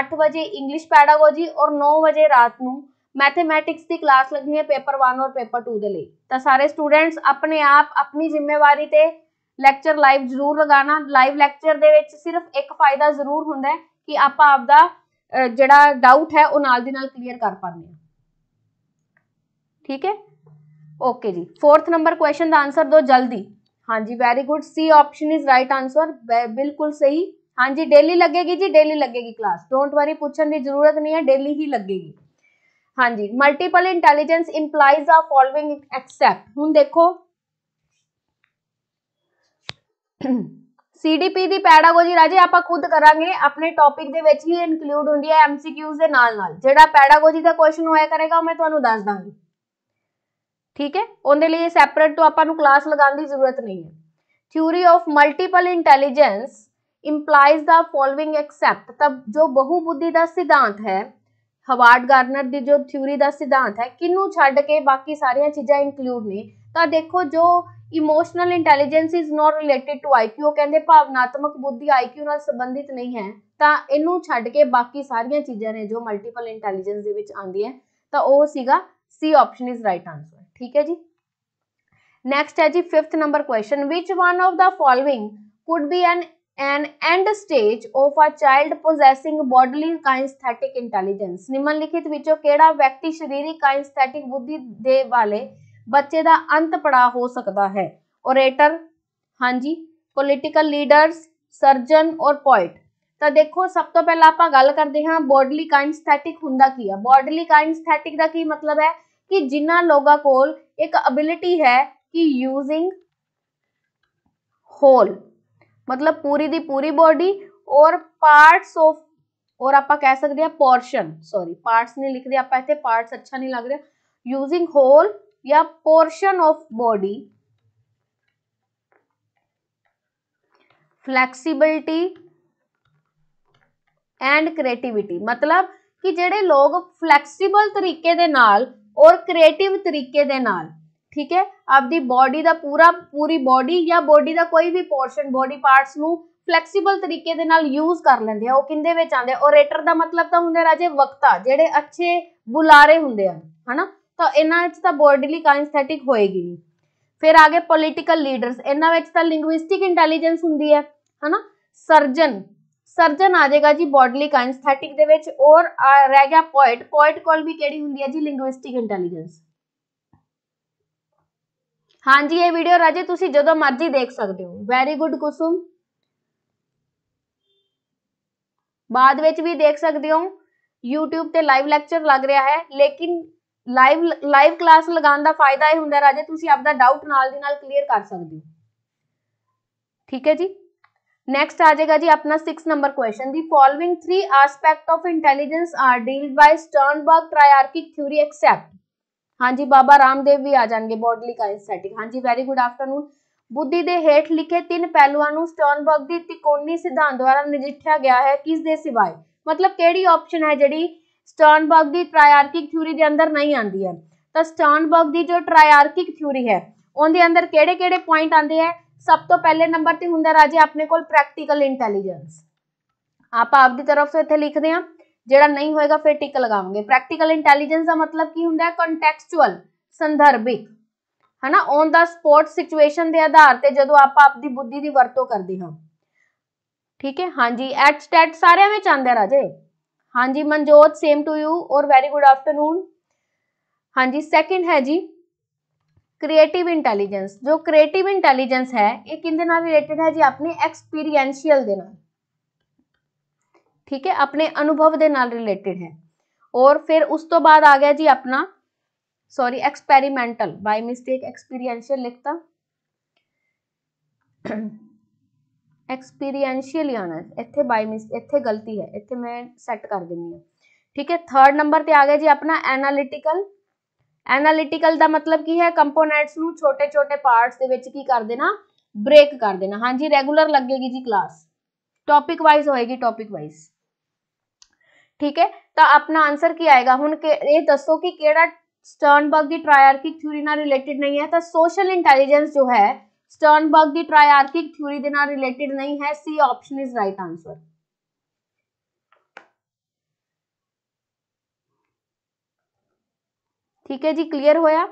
8 ਵਜੇ ਇੰਗਲਿਸ਼ ਪੈਡਾਗੋਜੀ ਔਰ 9 ਵਜੇ ਰਾਤ ਨੂੰ ਮੈਥਮੈਟਿਕਸ ਦੀ ਕਲਾਸ ਲੱਗਣੀ ਹੈ ਪੇਪਰ 1 ਔਰ ਪੇਪਰ 2 ਦੇ ਲਈ ਤਾਂ ਸਾਰੇ ਸਟੂਡੈਂਟਸ ਆਪਣੇ ਆਪ ਆਪਣੀ ਜ਼ਿੰਮੇਵਾਰੀ ਤੇ ਲੈਕਚਰ ਲਾਈਵ ਜ਼ਰੂਰ ਲਗਾਣਾ ਲਾਈਵ ਲੈਕਚਰ ਦੇ ਵਿੱਚ ਸਿਰਫ ਇੱਕ ਫਾਇਦਾ ਜ਼ਰੂਰ ਹੁੰਦਾ ਹੈ ਕਿ ਆਪਾਂ ਆਪਦਾ ਜਿਹੜਾ ਡਾਊਟ ਹੈ ਉਹ ਨਾਲ ਦੀ ਨਾਲ ਕਲੀਅਰ ਕਰ ਪਾਉਂਦੇ ਹਾਂ ਠੀਕ ਹੈ ਓਕੇ ਜੀ ਫੋਰਥ ਨੰਬਰ ਕੁਐਸਚਨ ਦਾ ਆਨਸਰ ਦਿਓ ਜਲਦੀ ਹਾਂਜੀ very good C option is right answer ਬਿਲਕੁਲ ਸਹੀ ਹਾਂਜੀ ਡੇਲੀ ਲੱਗੇਗੀ ਜੀ ਡੇਲੀ ਲੱਗੇਗੀ ਕਲਾਸ ਡੋਨਟ ਵਰੀ ਪੁੱਛਣ ਦੀ ਜ਼ਰੂਰਤ ਨਹੀਂ ਹੈ ਡੇਲੀ ਹੀ ਲੱਗੇਗੀ ਹਾਂਜੀ multiple intelligence implies a following except ਹੁਣ ਦੇਖੋ ਸੀਡੀਪੀ ਦੀ ਪੈਡਾਗੋਜੀ ਰਾਜੇ ਆਪਾਂ ਖੁਦ ਕਰਾਂਗੇ ਆਪਣੇ ਟੌਪਿਕ ਦੇ ਵਿੱਚ ਹੀ ਇਨਕਲੂਡ ਹੁੰਦੀ ਹੈ ਐਮਸੀਕਿਊਜ਼ ਦੇ ਨਾਲ ਨਾਲ ਜਿਹੜਾ ਪੈਡਾਗੋਜੀ ਦਾ ਕੁਐਸਚਨ ਹੋਇਆ ਕਰੇਗਾ ਉਹ ਮੈਂ ਤੁਹਾਨੂੰ ਦੱਸ ਦਾਂਗੀ ਠੀਕ ਹੈ ਉਹਦੇ ਲਈ ਸੈਪਰੇਟ ਤੋਂ ਆਪਾਂ ਨੂੰ ਕਲਾਸ ਲਗਾਉਣ ਦੀ ਜ਼ਰੂਰਤ ਨਹੀਂ ਹੈ theory of multiple intelligence implies the following except ਤਾਂ ਜੋ ਬਹੁਬੁੱਧੀ ਦਾ ਸਿਧਾਂਤ ਹੈ ਹਵਾਰਡ ਗਾਰਨਰ ਦੀ ਜੋ ਥਿਊਰੀ ਦਾ ਸਿਧਾਂਤ ਹੈ ਕਿਨੂੰ ਛੱਡ ਕੇ ਬਾਕੀ ਸਾਰੀਆਂ ਚੀਜ਼ਾਂ ਇਨਕਲੂਡ ਨੇ ਤਾਂ ਦੇਖੋ ਜੋ emotional intelligence is not related to IQ ਕਹਿੰਦੇ ਭਾਵਨਾਤਮਕ ਬੁੱਧੀ ਆਈਕਿਊ ਨਾਲ ਸੰਬੰਧਿਤ ਨਹੀਂ ਹੈ ਤਾਂ ਇਹਨੂੰ ਛੱਡ ਕੇ ਬਾਕੀ ਸਾਰੀਆਂ ਚੀਜ਼ਾਂ ਨੇ ਜੋ ਮਲਟੀਪਲ ਇੰਟੈਲੀਜੈਂਸ ਦੇ ਵਿੱਚ ਆਉਂਦੀਆਂ ਤਾਂ ਉਹ ਸੀਗਾ C option is right answer ਠੀਕ ਹੈ ਜੀ ਨੈਕਸਟ ਹੈ ਜੀ 5th number question which one of the following could be an an end stage of a child possessing bodily kinesthetic intelligence ਨਿਮਨਲਿਖਿਤ ਵਿੱਚੋਂ ਕਿਹੜਾ ਵਿਅਕਤੀ ਸਰੀਰਕ ਕਾਇਨਸਥੈਟਿਕ ਬੁੱਧੀ ਦੇ ਵਾਲੇ ਬੱਚੇ ਦਾ ਅੰਤ ਪੜਾ ਹੋ ਸਕਦਾ ਹੈ ਓਰੇਟਰ ਹਾਂਜੀ ਪੋਲੀਟੀਕਲ ਲੀਡਰਸ ਸਰਜਨ ਔਰ ਪੋਇਟ ਤਾਂ ਦੇਖੋ ਸਭ ਤੋਂ ਪਹਿਲਾਂ ਆਪਾਂ ਗੱਲ ਕਰਦੇ ਹਾਂ ਬਾਡੀਲੀ ਕਾਇਨਸਥੈਟਿਕ ਹੁੰਦਾ ਕੀ ਹੈ ਬਾਡੀਲੀ ਕਾਇਨਸਥੈਟਿਕ ਦਾ ਕੀ ਮਤਲਬ ਹੈ ਕਿ ਜਿਨ੍ਹਾਂ ਲੋਗਾ ਕੋਲ ਇੱਕ ਅਬਿਲਿਟੀ ਹੈ ਕਿ ਯੂজিং ਹੋਲ ਮਤਲਬ ਪੂਰੀ ਦੀ ਪੂਰੀ ਬਾਡੀ ਔਰ ਪਾਰਟਸ ਆਫ ਔਰ ਆਪਾਂ ਕਹਿ ਸਕਦੇ ਆ ਪੋਰਸ਼ਨ ਸੌਰੀ ਪਾਰਟਸ ਨਹੀਂ ਲਿਖਦੇ ਆਪਾਂ ਇੱਥੇ ਪਾਰਟਸ ਅੱਛਾ ਨਹੀਂ ਲੱਗ ਰਿਹਾ ਯੂজিং ਹੋਲ या portion of body flexibility and creativity ਮਤਲਬ ਕਿ ਜਿਹੜੇ ਲੋਕ ਫਲੈਕਸੀਬਲ ਤਰੀਕੇ ਦੇ ਨਾਲ ਔਰ ਕ੍ਰੀਏਟਿਵ ਤਰੀਕੇ ਦੇ ਨਾਲ ਠੀਕ ਹੈ ਆਪਦੀ ਬਾਡੀ ਦਾ ਪੂਰਾ ਪੂਰੀ ਬਾਡੀ ਜਾਂ ਬਾਡੀ ਦਾ ਕੋਈ ਵੀ ਪੋਰਸ਼ਨ ਬਾਡੀ ਪਾਰਟਸ ਨੂੰ ਫਲੈਕਸੀਬਲ ਤਰੀਕੇ ਦੇ ਨਾਲ ਯੂਜ਼ ਕਰ ਲੈਂਦੇ ਆ ਉਹ ਕਿੰਦੇ ਵਿੱਚ ਆਉਂਦੇ ਔਰੇਟਰ ਦਾ ਮਤਲਬ ਤਾਂ ਹੁੰਦਾ ਰਾਜੇ ਵਕਤਾ ਜਿਹੜੇ ਅੱਛੇ ਬੁਲਾਰੇ ਹੁੰਦੇ ਆ ਹਨਾ ਤਾਂ ਇਹਨਾਂ ਵਿੱਚ ਤਾਂ ਬੋਡੀਲੀ ਕਾਇਨਸਥੈਟਿਕ ਹੋਏਗੀ ਨਹੀਂ ਫਿਰ ਆ ਗਏ ਪੋਲੀਟੀਕਲ ਲੀਡਰਸ ਇਹਨਾਂ ਵਿੱਚ ਤਾਂ ਲਿੰਗੁਇਸਟਿਕ ਇੰਟੈਲੀਜੈਂਸ ਹੁੰਦੀ ਹੈ ਹਨਾ ਸਰਜਨ ਸਰਜਨ ਆ ਜਾਏਗਾ ਜੀ ਬੋਡੀਲੀ ਕਾਇਨਸਥੈਟਿਕ ਦੇ ਵਿੱਚ ਔਰ ਰਹਿ ਗਿਆ ਪੋਇਟ ਪੋਇਟ ਕੋਲ ਵੀ ਕਿਹੜੀ ਹੁੰਦੀ ਹੈ ਜੀ ਲਿੰਗੁਇਸਟਿਕ ਇੰਟੈਲੀਜੈਂਸ ਹਾਂਜੀ ਇਹ ਵੀਡੀਓ ਰਾਜੇ ਤੁਸੀਂ ਜਦੋਂ ਮਰਜ਼ੀ ਦੇਖ ਸਕਦੇ ਹੋ ਵੈਰੀ ਗੁੱਡ ਕੁਸੁਮ ਬਾਅਦ ਵਿੱਚ ਵੀ ਦੇਖ ਸਕਦੇ ਹੋ YouTube ਤੇ ਲਾਈਵ ਲੈਕਚਰ ਲੱਗ ਰਿਹਾ ਹੈ ਲੇਕਿਨ ਲਾਈਵ ਲਾਈਵ ਕਲਾਸ ਲਗਾਉਣ ਦਾ ਫਾਇਦਾ ਇਹ ਹੁੰਦਾ ਰਾਜੇ ਤੁਸੀਂ ਆਪਦਾ ਡਾਊਟ ਨਾਲ ਦੀ ਨਾਲ ਕਲੀਅਰ ਕਰ ਸਕਦੇ ਹੋ ਠੀਕ ਹੈ ਜੀ ਨੈਕਸਟ ਆ ਜਾਏਗਾ ਜੀ ਆਪਣਾ 6 number question the following 3 aspect of intelligence are dealt by Sternberg triarchic theory except ਹਾਂਜੀ ਬਾਬਾ ਰਾਮਦੇਵ ਵੀ ਆ ਜਾਣਗੇ ਬੋਡਲੀ ਕਾਇਸਟੈਟਿਕ ਹਾਂਜੀ ਵੈਰੀ ਗੁੱਡ ਆਫਟਰਨੂਨ ਬੁੱਧੀ ਦੇ ਹੇਠ ਲਿਖੇ ਤਿੰਨ ਪਹਿਲੂਆਂ ਨੂੰ ਸਟਰਨਬਰਗ ਦੀ ਤਿਕੋਣੀ ਸਿਧਾਂਤ ਦੁਆਰਾ ਨਜਿੱਠਿਆ ਗਿਆ ਹੈ ਕਿਸ ਦੇ ਸਿਵਾਏ ਮਤਲਬ ਕਿਹੜੀ ਆਪਸ਼ਨ ਹੈ ਜਿਹੜੀ ਸਟਰਨਬਰਗ ਦੀ ਟ੍ਰਾਇਆਰਕਿਕ ਥਿਊਰੀ ਦੇ ਅੰਦਰ ਨਹੀਂ ਆਂਦੀ ਹੈ ਤਾਂ ਸਟਰਨਬਰਗ ਦੀ ਜੋ ਟ੍ਰਾਇਆਰਕਿਕ ਥਿਊਰੀ ਹੈ ਉਹਦੇ ਅੰਦਰ ਕਿਹੜੇ-ਕਿਹੜੇ ਪੁਆਇੰਟ ਆਂਦੇ ਹੈ ਸਭ ਤੋਂ ਪਹਿਲੇ ਨੰਬਰ ਤੇ ਹੁੰਦਾ ਰਾਜੇ ਆਪਣੇ ਕੋਲ ਪ੍ਰੈਕਟੀਕਲ ਇੰਟੈਲੀਜੈਂਸ ਆਪਾਂ ਆਪਦੀ ਤਰਫ ਤੋਂ ਇੱਥੇ ਲਿਖਦੇ ਆ ਜਿਹੜਾ ਨਹੀਂ ਹੋਏਗਾ ਫਿਰ ਟਿਕ ਲਗਾਵਾਂਗੇ ਪ੍ਰੈਕਟੀਕਲ ਇੰਟੈਲੀਜੈਂਸ ਦਾ ਮਤਲਬ ਕੀ ਹੁੰਦਾ ਹੈ ਕੰਟੈਕਸਚੁਅਲ ਸੰਦਰਭਿਕ ਹਨਾ ਔਨ ਦਾ ਸਪੋਰਟ ਸਿਚੁਏਸ਼ਨ ਦੇ ਆਧਾਰ ਤੇ ਜਦੋਂ ਆਪਾਂ ਆਪਦੀ ਬੁੱਧੀ ਦੀ ਵਰਤੋਂ ਕਰਦੇ ਹਾਂ ਠੀਕ ਹੈ ਹਾਂਜੀ ਐਟ ਸਟੈਟ ਸਾਰਿਆਂ ਵਿੱਚ ਆਂਦਾ ਰਾਜੇ हाँ जी मनजोत सेम टू यू और वेरी गुड आफ्टरनून हाँ जी सेकंड है जी क्रिएटिव इंटेलिजेंस जो क्रिएटिव इंटेलिजेंस है ये कि रिलेटेड है जी अपने एक्सपीरियंशियल ठीक है अपने अनुभव के रिलेटेड है और फिर उस तो बाद आ गया जी अपना sorry experimental by mistake experiential लिखता ਐਕਸਪੀਰੀਐਂਸ਼ੀਅਲੀ ਆਣਾ ਇੱਥੇ ਬਾਈ ਮਿਸ ਇੱਥੇ ਗਲਤੀ ਹੈ ਇੱਥੇ ਮੈਂ ਸੈੱਟ ਕਰ ਦਿੰਨੀ ਹਾਂ ਠੀਕ ਹੈ ਥਰਡ ਨੰਬਰ ਤੇ ਆ ਗਿਆ ਜੀ ਆਪਣਾ ਐਨਾਲਿਟੀਕਲ ਐਨਾਲਿਟੀਕਲ ਦਾ ਮਤਲਬ ਕੀ ਹੈ ਕੰਪੋਨੈਂਟਸ ਨੂੰ ਛੋਟੇ-ਛੋਟੇ ਪਾਰਟਸ ਦੇ ਵਿੱਚ ਕੀ ਕਰ ਦੇਣਾ ਬ੍ਰੇਕ ਕਰ ਦੇਣਾ ਹਾਂਜੀ ਰੈਗੂਲਰ ਲੱਗੇਗੀ ਜੀ ਕਲਾਸ ਟੌਪਿਕ ਵਾਈਜ਼ ਹੋਏਗੀ ਟੌਪਿਕ ਵਾਈਜ਼ ਠੀਕ ਹੈ ਤਾਂ ਆਪਣਾ ਆਨਸਰ ਕੀ ਆਏਗਾ ਹੁਣ ਇਹ ਦੱਸੋ ਕਿ ਕਿਹੜਾ ਸਟਰਨਬਰਗ ਦੀ ਟ੍ਰਾਇਆਰਕਿਕ ਥਿਊਰੀ ਨਾਲ ਰਿਲੇਟਡ ਨਹੀਂ ਹੈ ਤਾਂ ਸੋਸ਼ਲ ਇੰਟੈਲੀਜੈਂਸ ਜੋ ਹੈ ਸਟਰਨਬਰਗ ਦੀ ਟ੍ਰਾਇਆਰਕਿਕ ਥਿਊਰੀ ਦੇ ਨਾਲ ਰਿਲੇਟਡ ਨਹੀਂ ਹੈ C option is right answer ਠੀਕ ਹੈ ਜੀ ਕਲੀਅਰ ਹੋਇਆ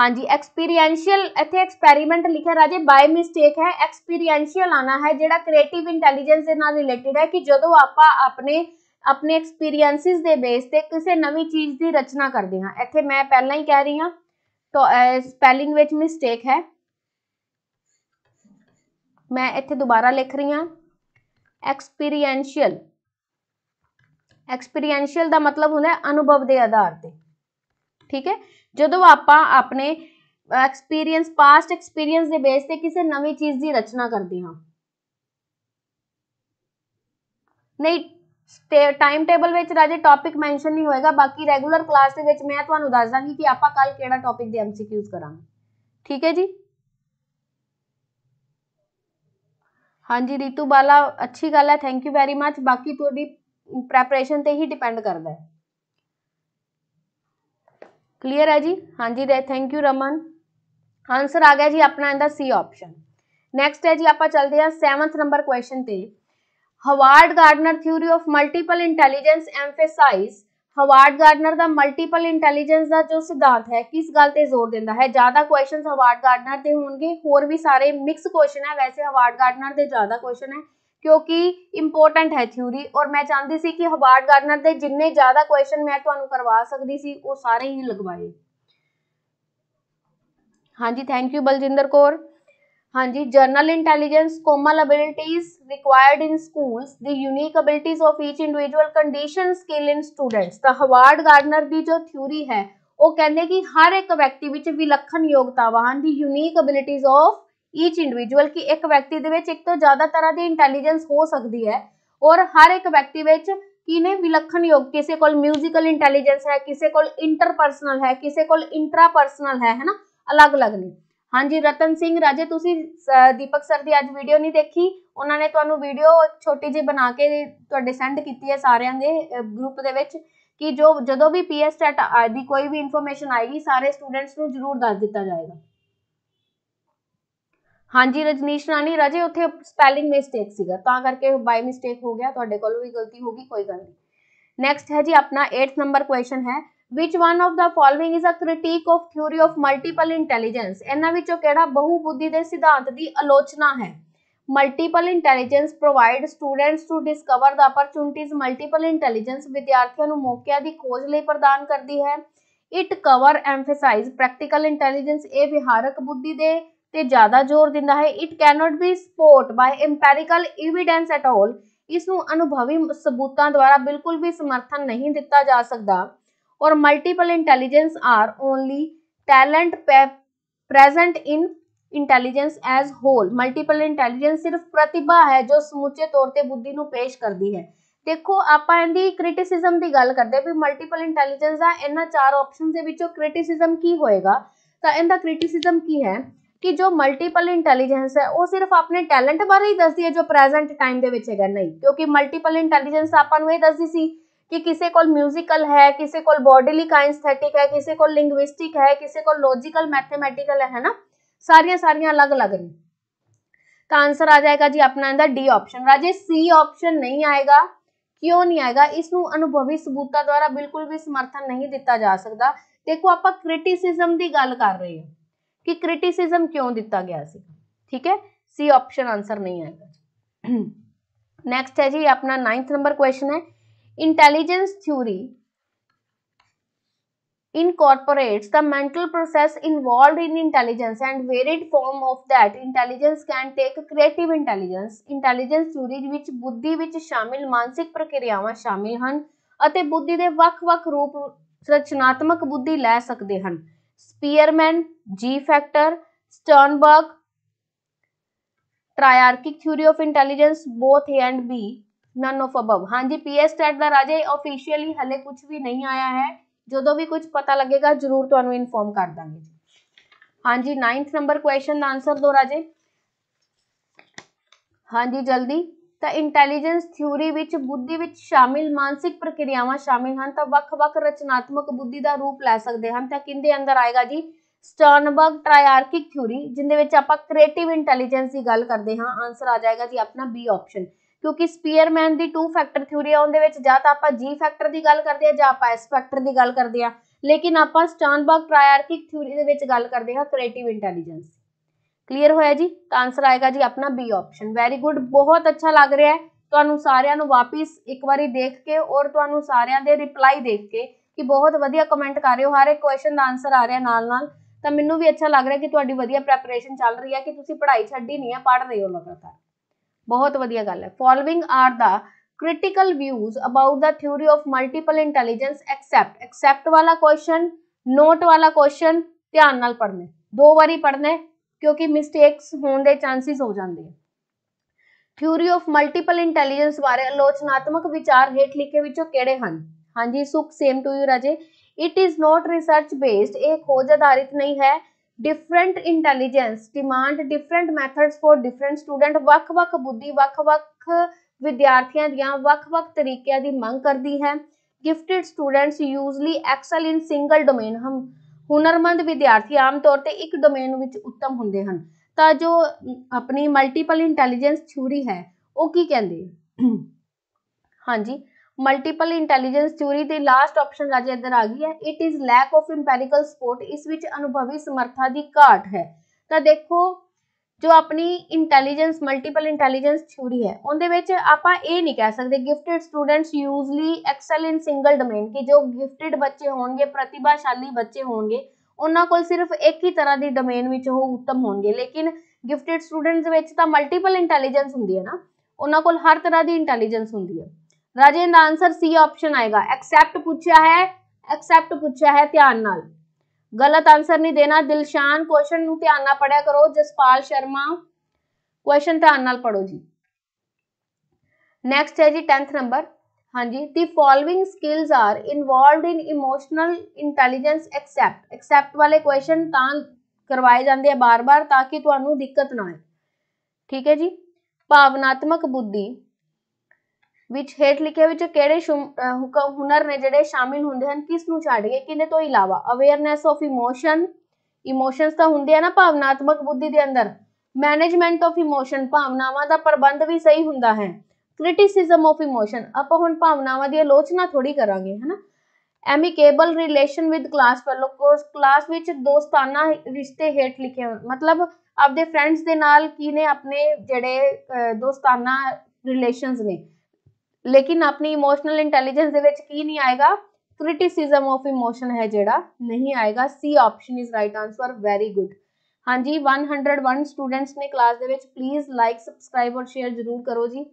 ਹਾਂਜੀ ਐਕਸਪੀਰੀਐਂਸ਼ੀਅਲ ਇੱਥੇ ਐਕਸਪੈਰੀਮੈਂਟ ਲਿਖਿਆ ਰਾਜੇ ਬਾਈ ਮਿਸਟੇਕ ਹੈ ਐਕਸਪੀਰੀਐਂਸ਼ੀਅਲ ਆਣਾ ਹੈ ਜਿਹੜਾ ਕ੍ਰੀਏਟਿਵ ਇੰਟੈਲੀਜੈਂਸ ਦੇ ਨਾਲ ਰਿਲੇਟਡ ਹੈ ਕਿ ਜਦੋਂ ਆਪਾਂ ਆਪਣੇ ਆਪਣੇ ਐਕਸਪੀਰੀਐਂਸਿਸ ਦੇ ਬੇਸ ਤੇ ਕਿਸੇ ਨਵੀਂ ਚੀਜ਼ ਦੀ ਰਚਨਾ ਕਰਦੇ ਹਾਂ ਇੱਥੇ ਮੈਂ ਪਹਿਲਾਂ ਹੀ ਕਹਿ ਰਹੀ ਹਾਂ ਤਾਂ ਸਪੈਲਿੰਗ ਵਿੱਚ ਮਿਸਟੇਕ ਹੈ ਮੈਂ ਇੱਥੇ ਦੁਬਾਰਾ ਲਿਖ ਰਹੀ ਹਾਂ ਐਕਸਪੀਰੀਐਂਸ਼ੀਅਲ ਐਕਸਪੀਰੀਐਂਸ਼ੀਅਲ ਦਾ ਮਤਲਬ ਹੁੰਦਾ ਹੈ ਅਨੁਭਵ ਦੇ ਆਧਾਰ ਤੇ ਠੀਕ ਹੈ ਜਦੋਂ ਆਪਾਂ ਆਪਣੇ ਐਕਸਪੀਰੀਅੰਸ ਪਾਸਟ ਐਕਸਪੀਰੀਅੰਸ ਦੇ ਬੇਸ ਤੇ ਕਿਸੇ ਨਵੀਂ ਚੀਜ਼ ਦੀ ਰਚਨਾ ਕਰਦੇ ਹਾਂ ਨਹੀਂ ਟਾਈਮ ਟੇਬਲ ਵਿੱਚ ਰਾਜੇ ਟੌਪਿਕ ਮੈਂਸ਼ਨ ਨਹੀਂ ਹੋਏਗਾ ਬਾਕੀ ਰੈਗੂਲਰ ਕਲਾਸ ਦੇ ਵਿੱਚ ਮੈਂ ਤੁਹਾਨੂੰ ਦੱਸ ਦਾਂਗੀ ਕਿ ਆਪਾਂ ਕੱਲ ਕਿਹੜਾ ਟੌਪਿਕ ਦੇ ਐਮਸੀਕਿਊਜ਼ ਕਰਾਂਗੇ ਠੀਕ ਹੈ ਜੀ ਹਾਂਜੀ ਰੀਤੂ ਬਾਲਾ ਅੱਛੀ ਗੱਲ ਹੈ ਥੈਂਕ ਯੂ ਵੈਰੀ ਮੱਚ ਬਾਕੀ ਤੁਹਾਡੀ ਪ੍ਰੈਪਰੇਸ਼ਨ ਤੇ ਹੀ ਡਿਪੈਂਡ ਕਰਦਾ ਹੈ ਕਲੀਅਰ ਹੈ ਜੀ ਹਾਂਜੀ ਥੈਂਕ ਯੂ ਰਮਨ ਆਨਸਰ ਆ ਗਿਆ ਜੀ ਆਪਣਾ ਇਹਦਾ ਸੀ ਆਪਸ਼ਨ ਨੈਕਸਟ ਹੈ ਜੀ ਆਪਾਂ ਚੱਲਦੇ ਹਾਂ 7th ਨੰਬਰ ਕੁਐਸਚਨ ਤੇ Howard Gardner theory of multiple intelligence emphasizes Howard Gardner ਦਾ ਮਲਟੀਪਲ ਇੰਟੈਲੀਜੈਂਸ ਦਾ ਜੋ ਸਿਧਾਂਤ ਹੈ ਕਿਸ ਗੱਲ ਤੇ ਜ਼ੋਰ ਦਿੰਦਾ ਹੈ ਜ਼ਿਆਦਾ ਕੁਐਸਚਨਸ ਹਵਾਰਡ ਗਾਰਡਨਰ ਦੇ ਹੋਣਗੇ ਹੋਰ ਵੀ ਸਾਰੇ ਮਿਕਸ ਕੁਐਸਚਨ ਹੈ ਵੈਸੇ ਹਵਾਰਡ ਗਾਰਡਨਰ ਦੇ ਜ਼ਿਆਦਾ ਕੁਐਸਚਨ ਹੈ ਕਿਉਂਕਿ ਇੰਪੋਰਟੈਂਟ ਹੈ ਥਿਊਰੀ ਔਰ ਮੈਂ ਚਾਹੁੰਦੀ ਸੀ ਕਿ ਹਵਾਰਡ ਗਾਰਡਨਰ ਦੇ ਜਿੰਨੇ ਜ਼ਿਆਦਾ ਕੁਐਸਚਨ ਮੈਂ ਤੁਹਾਨੂੰ ਕਰਵਾ ਸਕਦੀ ਸੀ ਉਹ ਸਾਰੇ ਹੀ ਲਗਵਾਏ ਹਾਂਜੀ ਥੈਂਕ ਯੂ ਬਲਜਿੰਦਰ ਕੌਰ ਹਾਂਜੀ general intelligence common abilities required in schools the unique abilities of each individual condition skill in students ਦਾ ਹਵਾਰਡ ਗਾਰਡਨਰ ਦੀ ਜੋ ਥਿਊਰੀ ਹੈ ਉਹ ਕਹਿੰਦੇ ਕਿ ਹਰ ਇੱਕ ਵਿਅਕਤੀ ਵਿੱਚ ਵਿਲੱਖਣ ਯੋਗਤਾਵਾਂ ਹਨ the unique abilities of each individual ਕਿ ਇੱਕ ਵਿਅਕਤੀ ਦੇ ਵਿੱਚ ਇੱਕ ਤੋਂ ਜ਼ਿਆਦਾ ਤਰ੍ਹਾਂ ਦੀ ਇੰਟੈਲੀਜੈਂਸ ਹੋ ਸਕਦੀ ਹੈ ਔਰ ਹਰ ਇੱਕ ਵਿਅਕਤੀ ਵਿੱਚ ਕਿਨੇ ਵਿਲੱਖਣ ਯੋਗ ਕਿਸੇ ਕੋਲ 뮤지컬 ਇੰਟੈਲੀਜੈਂਸ ਹੈ ਕਿਸੇ ਕੋਲ ਇੰਟਰਪਰਸਨਲ ਹੈ ਕਿਸੇ ਕੋਲ ਇੰਟਰਾਪਰਸਨਲ ਹੈ ਹੈਨਾ ਅਲੱਗ-ਅਲੱਗ ਨੇ ਹਾਂਜੀ ਰਤਨ ਸਿੰਘ ਰਾਜੇ ਤੁਸੀਂ ਦੀਪਕ ਸਰ ਦੀ ਅੱਜ ਵੀਡੀਓ ਨਹੀਂ ਦੇਖੀ ਉਹਨਾਂ ਨੇ ਤੁਹਾਨੂੰ ਵੀਡੀਓ ਛੋਟੀ ਜਿਹੀ ਬਣਾ ਕੇ ਤੁਹਾਡੇ ਸੈਂਡ ਕੀਤੀ ਹੈ ਸਾਰਿਆਂ ਦੇ ਗਰੁੱਪ ਦੇ ਵਿੱਚ ਕਿ ਜੋ ਜਦੋਂ ਵੀ ਪੀਐਸ ਸਟੈਟ ਦੀ ਕੋਈ ਵੀ ਇਨਫੋਰਮੇਸ਼ਨ ਆਏਗੀ ਸਾਰੇ ਸਟੂਡੈਂਟਸ ਨੂੰ ਜ਼ਰੂਰ ਦੱਸ ਦਿੱਤਾ ਜਾਏਗਾ ਹਾਂਜੀ ਰਜਨੀਸ਼ ਰਾਣੀ ਰਾਜੇ ਉੱਥੇ ਸਪੈਲਿੰਗ ਮਿਸਟੇਕ ਸੀਗਾ ਤਾਂ ਕਰਕੇ ਬਾਈ ਮਿਸਟੇਕ ਹੋ ਗਿਆ ਤੁਹਾਡੇ ਕੋਲੋਂ ਵੀ ਗਲਤੀ ਹੋ ਗਈ ਕੋਈ ਗੱਲ ਨਹੀਂ ਨੈਕਸਟ ਹੈ ਜੀ ਆਪਣਾ 8th ਨੰਬਰ ਕੁਐਸਚਨ ਹੈ which one of the following is a critic of theory of multiple intelligence ਇਹਨਾਂ ਵਿੱਚੋਂ ਕਿਹੜਾ ਬਹੁਬੁੱਧੀ ਦੇ ਸਿਧਾਂਤ ਦੀ ਆਲੋਚਨਾ ਹੈ multiple intelligence provide students to discover the opportunities multiple intelligence ਵਿਦਿਆਰਥੀਆਂ ਨੂੰ ਮੌਕਿਆਂ ਦੀ ਖੋਜ ਲਈ ਪ੍ਰਦਾਨ ਕਰਦੀ ਹੈ it cover emphasizes practical intelligence ਇਹ ਵਿਹਾਰਕ ਬੁੱਧੀ ਦੇ ਤੇ ਜ਼ਿਆਦਾ ਜ਼ੋਰ ਦਿੰਦਾ ਹੈ it cannot be support by empirical evidence at all ਇਸ ਨੂੰ ਅਨੁਭਵੀ ਸਬੂਤਾਂ ਦੁਆਰਾ ਬਿਲਕੁਲ ਵੀ ਸਮਰਥਨ ਨਹੀਂ ਦਿੱਤਾ ਜਾ ਸਕਦਾ or multiple intelligence are only talent present in intelligence as whole multiple intelligence ਸਿਰਫ ਪ੍ਰਤਿਭਾ ਹੈ ਜੋ ਸਮੁੱਚੇ ਤੌਰ ਤੇ ਬੁੱਧੀ ਨੂੰ ਪੇਸ਼ ਕਰਦੀ ਹੈ ਦੇਖੋ ਆਪਾਂ ਇਹਦੀ ਕ੍ਰਿਟਿਸਿਜ਼ਮ ਦੀ ਗੱਲ ਕਰਦੇ ਵੀ ਮਲਟੀਪਲ ਇੰਟੈਲੀਜੈਂਸ ਦਾ ਇਹਨਾਂ ਚਾਰ ਆਪਸ਼ਨਸ ਦੇ ਵਿੱਚੋਂ ਕ੍ਰਿਟਿਸਿਜ਼ਮ ਕੀ ਹੋਏਗਾ ਤਾਂ ਇਹਦਾ ਕ੍ਰਿਟਿਸਿਜ਼ਮ ਕੀ ਹੈ ਕਿ ਜੋ ਮਲਟੀਪਲ ਇੰਟੈਲੀਜੈਂਸ ਹੈ ਉਹ ਸਿਰਫ ਆਪਣੇ ਟੈਲੈਂਟ ਬਾਰੇ ਹੀ ਦੱਸਦੀ ਹੈ ਜੋ ਪ੍ਰੈਜ਼ੈਂਟ ਟਾਈਮ ਦੇ ਵਿੱਚ ਹੈਗਾ ਨਹੀਂ ਕਿਉਂਕਿ ਮਲਟੀਪਲ ਇੰਟੈਲੀਜੈਂਸ ਆਪਾਂ ਨੂੰ ਇਹ ਦੱਸਦੀ ਸੀ ਕਿ ਕਿਸੇ ਕੋਲ 뮤지컬 ਹੈ ਕਿਸੇ ਕੋਲ ਬੋਡੀਲੀ ਕਾਇਨਸਥੈਟਿਕ ਹੈ ਕਿਸੇ ਕੋਲ ਲਿੰਗੁਇਸਟਿਕ ਹੈ ਕਿਸੇ ਕੋਲ ਲੌਜੀਕਲ ਮੈਥਮੈਟਿਕਲ ਹੈ ਨਾ ਸਾਰੀਆਂ ਸਾਰੀਆਂ ਅਲੱਗ-ਅਲੱਗ ਨੇ ਤਾਂ ਆਨਸਰ ਆ ਜਾਏਗਾ ਜੀ ਆਪਣਾ ਇਹਦਾ ਡੀ ਆਪਸ਼ਨ ਰਾਜੇ ਸੀ ਆਪਸ਼ਨ ਨਹੀਂ ਆਏਗਾ ਕਿਉਂ ਨਹੀਂ ਆਏਗਾ ਇਸ ਨੂੰ ਅਨੁਭਵੀ ਸਬੂਤਾਂ ਦੁਆਰਾ ਬਿਲਕੁਲ ਵੀ ਸਮਰਥਨ ਨਹੀਂ ਦਿੱਤਾ ਜਾ ਸਕਦਾ ਦੇਖੋ ਆਪਾਂ ਕ੍ਰਿਟਿਸਿਜ਼ਮ ਦੀ ਗੱਲ ਕਰ ਰਹੇ ਹਾਂ ਕਿ ਕ੍ਰਿਟਿਸਿਜ਼ਮ ਕਿਉਂ ਦਿੱਤਾ ਗਿਆ ਸੀ ਠੀਕ ਹੈ ਸੀ ਆਪਸ਼ਨ ਆਨਸਰ ਨਹੀਂ ਆਏਗਾ ਨੈਕਸਟ ਹੈ ਜੀ ਆਪਣਾ 9th ਨੰਬਰ ਕੁਐਸਚਨ ਹੈ Intelligence theory incorporates the mental process involved in intelligence and varied form of that intelligence can take creative intelligence intelligence theory ਵਿੱਚ buddhi vich shamil mansik ਪ੍ਰਕਿਰਿਆਵਾਂ shamil han ate buddhi de vak vak roop rachnatmak buddhi le sakde han spearman g factor sternberg triarchic theory of intelligence both a and b none of above ਹਾਂਜੀ PSTET ਦਾ ਰਾਜੇ officially ਹਲੇ ਕੁਝ ਵੀ ਨਹੀਂ ਆਇਆ ਹੈ ਜਦੋਂ ਵੀ ਕੁਝ ਪਤਾ ਲੱਗੇਗਾ ਜਰੂਰ ਤੁਹਾਨੂੰ ਇਨਫੋਰਮ ਕਰ ਦਾਂਗੇ ਹਾਂਜੀ 9th ਨੰਬਰ ਕੁਐਸਚਨ ਦਾ ਆਨਸਰ ਦੋ ਰਾਜੇ ਹਾਂਜੀ ਜਲਦੀ ਤਾਂ ਇੰਟੈਲੀਜੈਂਸ ਥਿਊਰੀ ਵਿੱਚ ਬੁੱਧੀ ਵਿੱਚ ਸ਼ਾਮਿਲ ਮਾਨਸਿਕ ਪ੍ਰਕਿਰਿਆਵਾਂ ਸ਼ਾਮਿਲ ਹਨ ਤਾਂ ਵੱਖ-ਵੱਖ ਰਚਨਾਤਮਕ ਬੁੱਧੀ ਦਾ ਰੂਪ ਲੈ ਸਕਦੇ ਹਨ ਤਾਂ ਕਿੰਦੇ ਅੰਦਰ ਆਏਗਾ ਜੀ ਸਟਰਨਬਰਗ ਟ੍ਰਾਇਆਰਕਿਕ ਥਿਊਰੀ ਜਿੰਦੇ ਵਿੱਚ ਆਪਾਂ ਕ੍ਰੀਏਟਿਵ ਇੰਟੈਲੀਜੈਂਸ ਦੀ ਗੱਲ ਕਰਦੇ ਹਾਂ ਆਨਸਰ ਆ ਜਾਏਗਾ ਜੀ ਆਪਣਾ ਬੀ ਆਪਸ਼ਨ ਕਿਉਂਕਿ ਸਪੀਅਰਮੈਨ ਦੀ ਟੂ ਫੈਕਟਰ ਥਿਊਰੀ ਆ ਉਹਦੇ ਵਿੱਚ ਜਾਂ ਤਾਂ ਆਪਾਂ ਜੀ ਫੈਕਟਰ ਦੀ ਗੱਲ ਕਰਦੇ ਆ ਜਾਂ ਆਪਾਂ ਐਸ ਫੈਕਟਰ ਦੀ ਗੱਲ ਕਰਦੇ ਆ ਲੇਕਿਨ ਆਪਾਂ ਸਟਾਨਬਰਗ ਟ੍ਰਾਇਆਰਕਿਕ ਥਿਊਰੀ ਦੇ ਵਿੱਚ ਗੱਲ ਕਰਦੇ ਹਾਂ ਕ੍ਰੀਏਟਿਵ ਇੰਟੈਲੀਜੈਂਸ ਕਲੀਅਰ ਹੋਇਆ ਜੀ ਤਾਂ ਆਨਸਰ ਆਏਗਾ ਜੀ ਆਪਣਾ ਬੀ ਆਪਸ਼ਨ ਵੈਰੀ ਗੁੱਡ ਬਹੁਤ ਅੱਛਾ ਲੱਗ ਰਿਹਾ ਹੈ ਤੁਹਾਨੂੰ ਸਾਰਿਆਂ ਨੂੰ ਵਾਪਿਸ ਇੱਕ ਵਾਰੀ ਦੇਖ ਕੇ ਔਰ ਤੁਹਾਨੂੰ ਸਾਰਿਆਂ ਦੇ ਰਿਪਲਾਈ ਦੇਖ ਕੇ ਕਿ ਬਹੁਤ ਵਧੀਆ ਕਮੈਂਟ ਕਰ ਰਹੇ ਹੋ ਹਰ ਇੱਕ ਕੁਐਸਚਨ ਦਾ ਆਨਸਰ ਆ ਰਿਹਾ ਨਾਲ ਨਾਲ ਤਾਂ ਮੈਨੂੰ ਵੀ ਅੱਛਾ ਲੱਗ ਰਿਹਾ ਕਿ ਤੁਹਾਡੀ ਵਧੀਆ ਪ੍ਰੈਪਰੇਸ਼ਨ ਚੱਲ ਰਹੀ ਹੈ ਕਿ ਤੁਸੀਂ ਪੜ੍ਹਾਈ ਛੱਡੀ ਨਹੀਂ ਹੈ ਪੜ੍ਹ ਰਹੇ ਹੋ ਲਗਾਤਾਰ ਬਹੁਤ ਵਧੀਆ ਗੱਲ ਹੈ following are the critical views about the theory of multiple intelligence except except ਵਾਲਾ ਕੁਐਸਚਨ ਨੋਟ ਵਾਲਾ ਕੁਐਸਚਨ ਧਿਆਨ ਨਾਲ ਪੜ੍ਹਨਾ ਦੋ ਵਾਰੀ ਪੜ੍ਹਨਾ ਕਿਉਂਕਿ ਮਿਸਟੇਕਸ ਹੋਣ ਦੇ ਚਾਂਸਸ ਹੋ ਜਾਂਦੇ ਆ ਥਿਊਰੀ ਆਫ ਮਲਟੀਪਲ ਇੰਟੈਲੀਜੈਂਸ ਬਾਰੇ ਆਲੋਚਨਾਤਮਕ ਵਿਚਾਰ ਹੇਠ ਲਿਖੇ ਵਿੱਚੋਂ ਕਿਹੜੇ ਹਨ ਹਾਂਜੀ ਸੁਖ ਸੇਮ ਟੂ ਯੂ ਰਾਜੇ it is not research based ਇਹ ਖੋਜ ਆਧਾਰਿਤ ਨਹੀਂ ਹੈ different intelligence demand different methods for different student ਵੱਖ-ਵੱਖ ਬੁੱਧੀ ਵੱਖ-ਵੱਖ ਵਿਦਿਆਰਥੀਆਂ ਦੀਆਂ ਵੱਖ-ਵੱਖ ਤਰੀਕਿਆਂ ਦੀ ਮੰਗ ਕਰਦੀ ਹੈ gifted students usually excel in single domain hmm ਹੁਨਰਮੰਦ ਵਿਦਿਆਰਥੀ ਆਮ ਤੌਰ ਤੇ ਇੱਕ ਡੋਮੇਨ ਵਿੱਚ ਉੱਤਮ ਹੁੰਦੇ ਹਨ ਤਾਂ ਜੋ ਆਪਣੀ ਮਲਟੀਪਲ ਇੰਟੈਲੀਜੈਂਸ ਥਿਊਰੀ ਹੈ ਉਹ ਕੀ ਕਹਿੰਦੇ ਹਾਂਜੀ ਮਲਟੀਪਲ ਇੰਟੈਲੀਜੈਂਸ ਥਿਊਰੀ ਤੇ ਲਾਸਟ ਆਪਸ਼ਨ ਰਾਜੇ ਇੱਧਰ ਆ ਗਈ ਹੈ it is lack of empirical support ਇਸ ਵਿੱਚ ਅਨੁਭਵੀ ਸਮਰੱਥਾ ਦੀ ਘਾਟ ਹੈ ਤਾਂ ਦੇਖੋ ਜੋ ਆਪਣੀ ਇੰਟੈਲੀਜੈਂਸ ਮਲਟੀਪਲ ਇੰਟੈਲੀਜੈਂਸ ਥਿਊਰੀ ਹੈ ਉਹਦੇ ਵਿੱਚ ਆਪਾਂ ਇਹ ਨਹੀਂ ਕਹਿ ਸਕਦੇ gifted students usually excel in single domain ਕਿ ਜੋ ਗਿਫਟਡ ਬੱਚੇ ਹੋਣਗੇ ਪ੍ਰਤਿਭਾਸ਼ਾਲੀ ਬੱਚੇ ਹੋਣਗੇ ਉਹਨਾਂ ਕੋਲ ਸਿਰਫ ਇੱਕ ਹੀ ਤਰ੍ਹਾਂ ਦੀ ਡੋਮੇਨ ਵਿੱਚ ਉਹ ਉੱਤਮ ਹੋਣਗੇ ਲੇਕਿਨ ਗਿਫਟਡ ਸਟੂਡੈਂਟਸ ਵਿੱਚ ਤਾਂ ਮਲਟੀਪਲ ਇੰਟੈਲੀਜੈਂਸ ਹੁੰਦੀ ਹੈ ਨਾ ਉਹਨਾਂ ਕੋਲ ਹਰ ਤਰ੍ਹਾਂ ਦੀ ਇੰਟੈਲੀਜੈਂਸ ਹੁੰਦੀ ਹੈ ਰਾਜੇ ਦਾ ਆਨਸਰ ਸੀ ਆਪਸ਼ਨ ਆਏਗਾ ਐਕਸੈਪਟ ਪੁੱਛਿਆ ਹੈ ਐਕਸੈਪਟ ਪੁੱਛਿਆ ਹੈ ਧਿਆਨ ਨਾਲ ਗਲਤ ਆਨਸਰ ਨਹੀਂ ਦੇਣਾ ਦਿਲਸ਼ਾਨ ਕੁਐਸਚਨ ਨੂੰ ਧਿਆਨ ਨਾਲ ਪੜਿਆ ਕਰੋ ਜਸਪਾਲ ਸ਼ਰਮਾ ਕੁਐਸਚਨ ਧਿਆਨ ਨਾਲ ਪੜੋ ਜੀ ਨੈਕਸਟ ਹੈ ਜੀ 10th ਨੰਬਰ ਹਾਂਜੀ the following skills are involved in emotional intelligence except except ਵਾਲੇ ਕੁਐਸਚਨ ਤਾਂ ਕਰਵਾਏ ਜਾਂਦੇ ਆ ਬਾਰ-ਬਾਰ ਤਾਂ ਕਿ ਤੁਹਾਨੂੰ ਦਿੱਕਤ ਨਾ ਆਏ ਠੀਕ ਹੈ ਜੀ ਭਾਵਨਾਤਮਕ ਬੁੱਧੀ ਵਿੱਚ ਹੇਠ ਲਿਖੇ ਵਿੱਚ ਕਿਹੜੇ ਹੁਨਰ ਨੇ ਜਿਹੜੇ ਸ਼ਾਮਿਲ ਹੁੰਦੇ ਹਨ ਕਿਸ ਨੂੰ ਛੱਡ ਕੇ ਕਿਨੇ ਤੋਂ ਇਲਾਵਾ ਅਵੇਅਰਨੈਸ ਆਫ ਇਮੋਸ਼ਨ ਇਮੋਸ਼ਨਸ ਤਾਂ ਹੁੰਦੇ ਆ ਨਾ ਭਾਵਨਾਤਮਕ ਬੁੱਧੀ ਦੇ ਅੰਦਰ ਮੈਨੇਜਮੈਂਟ ਆਫ ਇਮੋਸ਼ਨ ਭਾਵਨਾਵਾਂ ਦਾ ਪ੍ਰਬੰਧ ਵੀ ਸਹੀ ਹੁੰਦਾ ਹੈ ਕ੍ਰਿਟਿਸਿਜ਼ਮ ਆਫ ਇਮੋਸ਼ਨ ਆਪਾਂ ਹੁਣ ਭਾਵਨਾਵਾਂ ਦੀ ਆਲੋਚਨਾ ਥੋੜੀ ਕਰਾਂਗੇ ਹਨਾ amicable relation with class fellow course class ਵਿੱਚ ਦੋਸਤਾਨਾ ਰਿਸ਼ਤੇ ਹੇਠ ਲਿਖੇ ਹੋਣ ਮਤਲਬ ਆਪਦੇ ਫਰੈਂਡਸ ਦੇ ਨਾਲ ਕੀ ਨੇ ਆਪਣੇ ਜਿਹੜੇ ਦੋਸਤਾਨਾ ਰਿਲੇਸ਼ਨਸ ਨੇ ਲੇਕਿਨ ਆਪਣੀ ਇਮੋਸ਼ਨਲ ਇੰਟੈਲੀਜੈਂਸ ਦੇ ਵਿੱਚ ਕੀ ਨਹੀਂ ਆਏਗਾ ਕ੍ਰਿਟਿਸਿਜ਼ਮ ਆਫ ਇਮੋਸ਼ਨ ਹੈ ਜਿਹੜਾ ਨਹੀਂ ਆਏਗਾ C option is right answer very good ਹਾਂਜੀ 101 ਸਟੂਡੈਂਟਸ ਨੇ ਕਲਾਸ ਦੇ ਵਿੱਚ ਪਲੀਜ਼ ਲਾਈਕ ਸਬਸਕ੍ਰਾਈਬ ਔਰ ਸ਼ੇਅਰ ਜ਼ਰੂਰ ਕਰੋ ਜੀ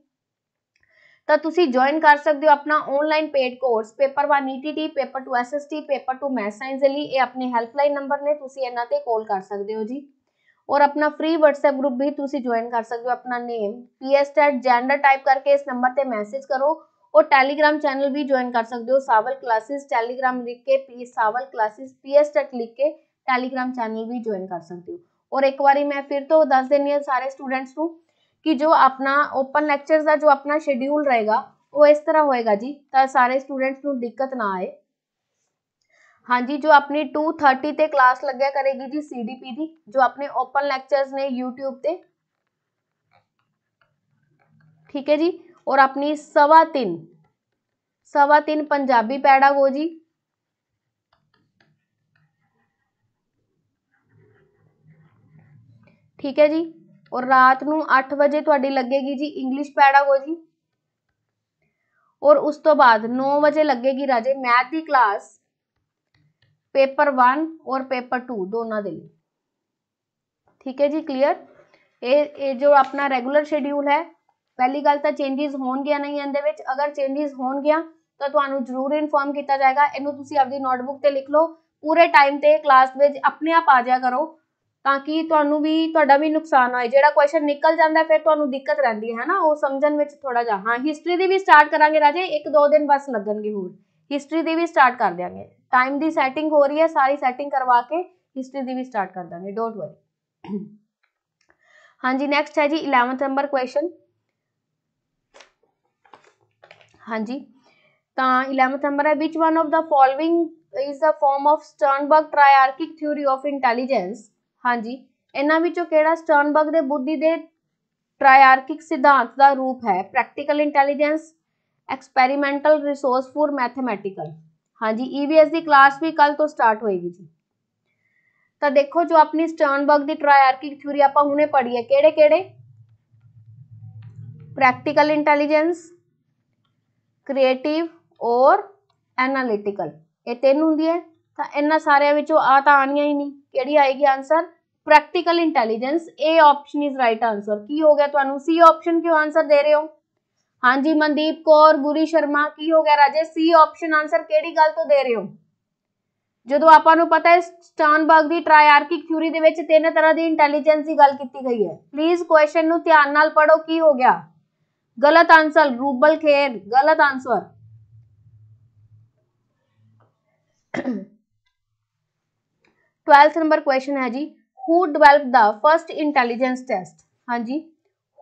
ਤਾਂ ਤੁਸੀਂ ਜੁਆਇਨ ਕਰ ਸਕਦੇ ਹੋ ਆਪਣਾ online paid course paper 1 NTT paper 2 SST paper 2 math science ਲਈ ਇਹ ਆਪਣੇ ਹੈਲਪਲਾਈਨ ਨੰਬਰ ਨੇ ਤੁਸੀਂ ਇਹਨਾਂ ਤੇ ਕਾਲ ਕਰ ਸਕਦੇ ਹੋ ਜੀ और अपना फ्री व्हाट्सएप ग्रुप भी कर सकते हो अपना name P S TET gender type करके इस नंबर पर मैसेज करो और टेलीग्राम चैनल भी ज्वाइन कर सकते हो सावल क्लासेस टेलीग्राम लिख के पी सावल क्लासेस पी एस लिख के टेलीग्राम चैनल भी ज्वाइन कर सकते हो और एक बार मैं फिर तो दस दिन सारे स्टूडेंट्स को कि जो अपना ओपन लेक्चर का जो अपना शेड्यूल रहेगा वो इस तरह होएगा जी तो सारे स्टूडेंट्स को दिक्कत ना आए हाँ जी जो अपनी टू थर्टी ते क्लास लग्या करेगी जी सी डी पी की जो अपने ओपन लैक्चर ने यूट्यूब ते ठीक है जी और अपनी सवा तीन सवा तीन पंजाबी जी ठीक है जी और रात को अठ बजे थोड़ी लगेगी जी इंग्लिश पैडा गो जी और उस तो बाद नौ बजे लगेगी राजे मैथ की क्लास ਪੇਪਰ 1 ਔਰ ਪੇਪਰ 2 ਦੋਨਾਂ ਦੇ ਲਈ ਠੀਕ ਹੈ ਜੀ ਕਲੀਅਰ ਇਹ ਇਹ ਜੋ ਆਪਣਾ ਰੈਗੂਲਰ ਸ਼ੈਡਿਊਲ ਹੈ ਪਹਿਲੀ ਗੱਲ ਤਾਂ ਚੇਂਜਸ ਹੋਣ ਗਿਆ ਨਹੀਂ ਇਹਦੇ ਵਿੱਚ ਅਗਰ ਚੇਂਜਸ ਹੋਣ ਗਿਆ ਤਾਂ ਤੁਹਾਨੂੰ ਜ਼ਰੂਰ ਇਨਫੋਰਮ ਕੀਤਾ ਜਾਏਗਾ ਇਹਨੂੰ ਤੁਸੀਂ ਆਪਣੀ ਨੋਟਬੁੱਕ ਤੇ ਲਿਖ ਲਓ ਪੂਰੇ ਟਾਈਮ ਤੇ ਕਲਾਸ ਵਿੱਚ ਆਪਣੇ ਆਪ ਆ ਜਾਇਆ ਕਰੋ ਤਾਂ ਕਿ ਤੁਹਾਨੂੰ ਵੀ ਤੁਹਾਡਾ ਵੀ ਨੁਕਸਾਨ ਹੋਏ ਜਿਹੜਾ ਕੁਐਸਚਨ ਨਿਕਲ ਜਾਂਦਾ ਫਿਰ ਤੁਹਾਨੂੰ ਦਿੱਕਤ ਰਹਿੰਦੀ ਹੈ ਨਾ ਉਹ ਸਮਝਣ ਵਿੱਚ ਥੋੜਾ ਜਿਹਾ ਹਾਂ ਹਿਸਟਰੀ ਦੀ ਵੀ ਸਟਾਰਟ ਕਰਾਂਗੇ ਰਾਜੇ ਇੱਕ ਦੋ ਦਿਨ ਬਸ ਲੱਗਣਗੇ ਹੋਰ ਹਿਸਟਰੀ ਦੀ ਵੀ ਸਟਾਰਟ ਕਰ ਦਿਆਂਗੇ ਟਾਈਮ ਦੀ ਸੈਟਿੰਗ ਹੋ ਰਹੀ ਹੈ ਸਾਰੀ ਸੈਟਿੰਗ ਕਰਵਾ ਕੇ ਹਿਸਟਰੀ ਦੀ ਵੀ ਸਟਾਰਟ ਕਰ ਦਾਂਗੇ ਡੋਨਟ ਵਰੀ ਹਾਂਜੀ ਨੈਕਸਟ ਹੈ ਜੀ 11th ਨੰਬਰ ਕੁਐਸਚਨ ਹਾਂਜੀ ਤਾਂ 11th ਨੰਬਰ ਹੈ which one of the following is the form of Sternberg triarchic theory of intelligence ਹਾਂਜੀ ਇਹਨਾਂ ਵਿੱਚੋਂ ਕਿਹੜਾ ਸਟਰਨਬਰਗ ਦੇ ਬੁੱਧੀ ਦੇ ਟ੍ਰਾਇਆਰਕਿਕ ਸਿਧਾਂਤ ਦਾ ਰੂਪ ਹੈ practical intelligence experimental resourceful mathematical ਹਾਂਜੀ ਈਵੀਐਸ e ਦੀ ਕਲਾਸ ਵੀ ਕੱਲ ਤੋਂ ਸਟਾਰਟ ਹੋਏਗੀ ਜੀ ਤਾਂ ਦੇਖੋ ਜੋ ਆਪਣੀ ਸਟਰਨਬਰਗ ਦੀ ਟ੍ਰਾਇਆਰਕਿਕ ਥਿਊਰੀ ਆਪਾਂ ਹੁਣੇ ਪੜ੍ਹੀ ਹੈ ਕਿਹੜੇ ਕਿਹੜੇ ਪ੍ਰੈਕਟੀਕਲ ਇੰਟੈਲੀਜੈਂਸ ਕ੍ਰੀਏਟਿਵ ਔਰ ਐਨਾਲਿਟਿਕਲ ਇਹ ਤਿੰਨ ਹੁੰਦੀ ਹੈ ਤਾਂ ਇਹਨਾਂ ਸਾਰਿਆਂ ਵਿੱਚੋਂ ਆ ਤਾਂ ਆਣੀਆਂ ਹੀ ਨਹੀਂ ਕਿਹੜੀ ਆਏਗੀ answer practical intelligence A option is right answer ਕੀ ਹੋ ਗਿਆ ਤੁਹਾਨੂੰ ਸੀ ਆਪਸ਼ਨ ਕਿਉਂ ਆਨਸਰ ਦੇ ਰਹੇ ਹੋ ਹਾਂਜੀ ਮਨਦੀਪ ਕੌਰ ਗੁਰੀ ਸ਼ਰਮਾ ਕੀ ਹੋ ਗਿਆ ਰਾਜੇ ਸੀ ਆਪਸ਼ਨ ਆਨਸਰ ਕਿਹੜੀ ਗੱਲ ਤੋਂ ਦੇ ਰਹੇ ਹੋ ਜਦੋਂ ਆਪਾਂ ਨੂੰ ਪਤਾ ਹੈ ਸਟਾਨਬਰਗ ਦੀ ਟ੍ਰਾਇਆਰਕਿਕ ਥਿਊਰੀ ਦੇ ਵਿੱਚ ਤਿੰਨ ਤਰ੍ਹਾਂ ਦੀ ਇੰਟੈਲੀਜੈਂਸ ਦੀ ਗੱਲ ਕੀਤੀ ਗਈ ਹੈ ਪਲੀਜ਼ ਕੁਐਸਚਨ ਨੂੰ ਧਿਆਨ ਨਾਲ ਪੜੋ ਕੀ ਹੋ ਗਿਆ ਗਲਤ ਆਨਸਰ ਰੂਬਲ ਖੇਰ ਗਲਤ ਆਨਸਰ ਟਵੈਲਥ ਨੰਬਰ ਕੁਐਸਚਨ ਹੈ ਜੀ who developed the first intelligence test ਹਾਂਜੀ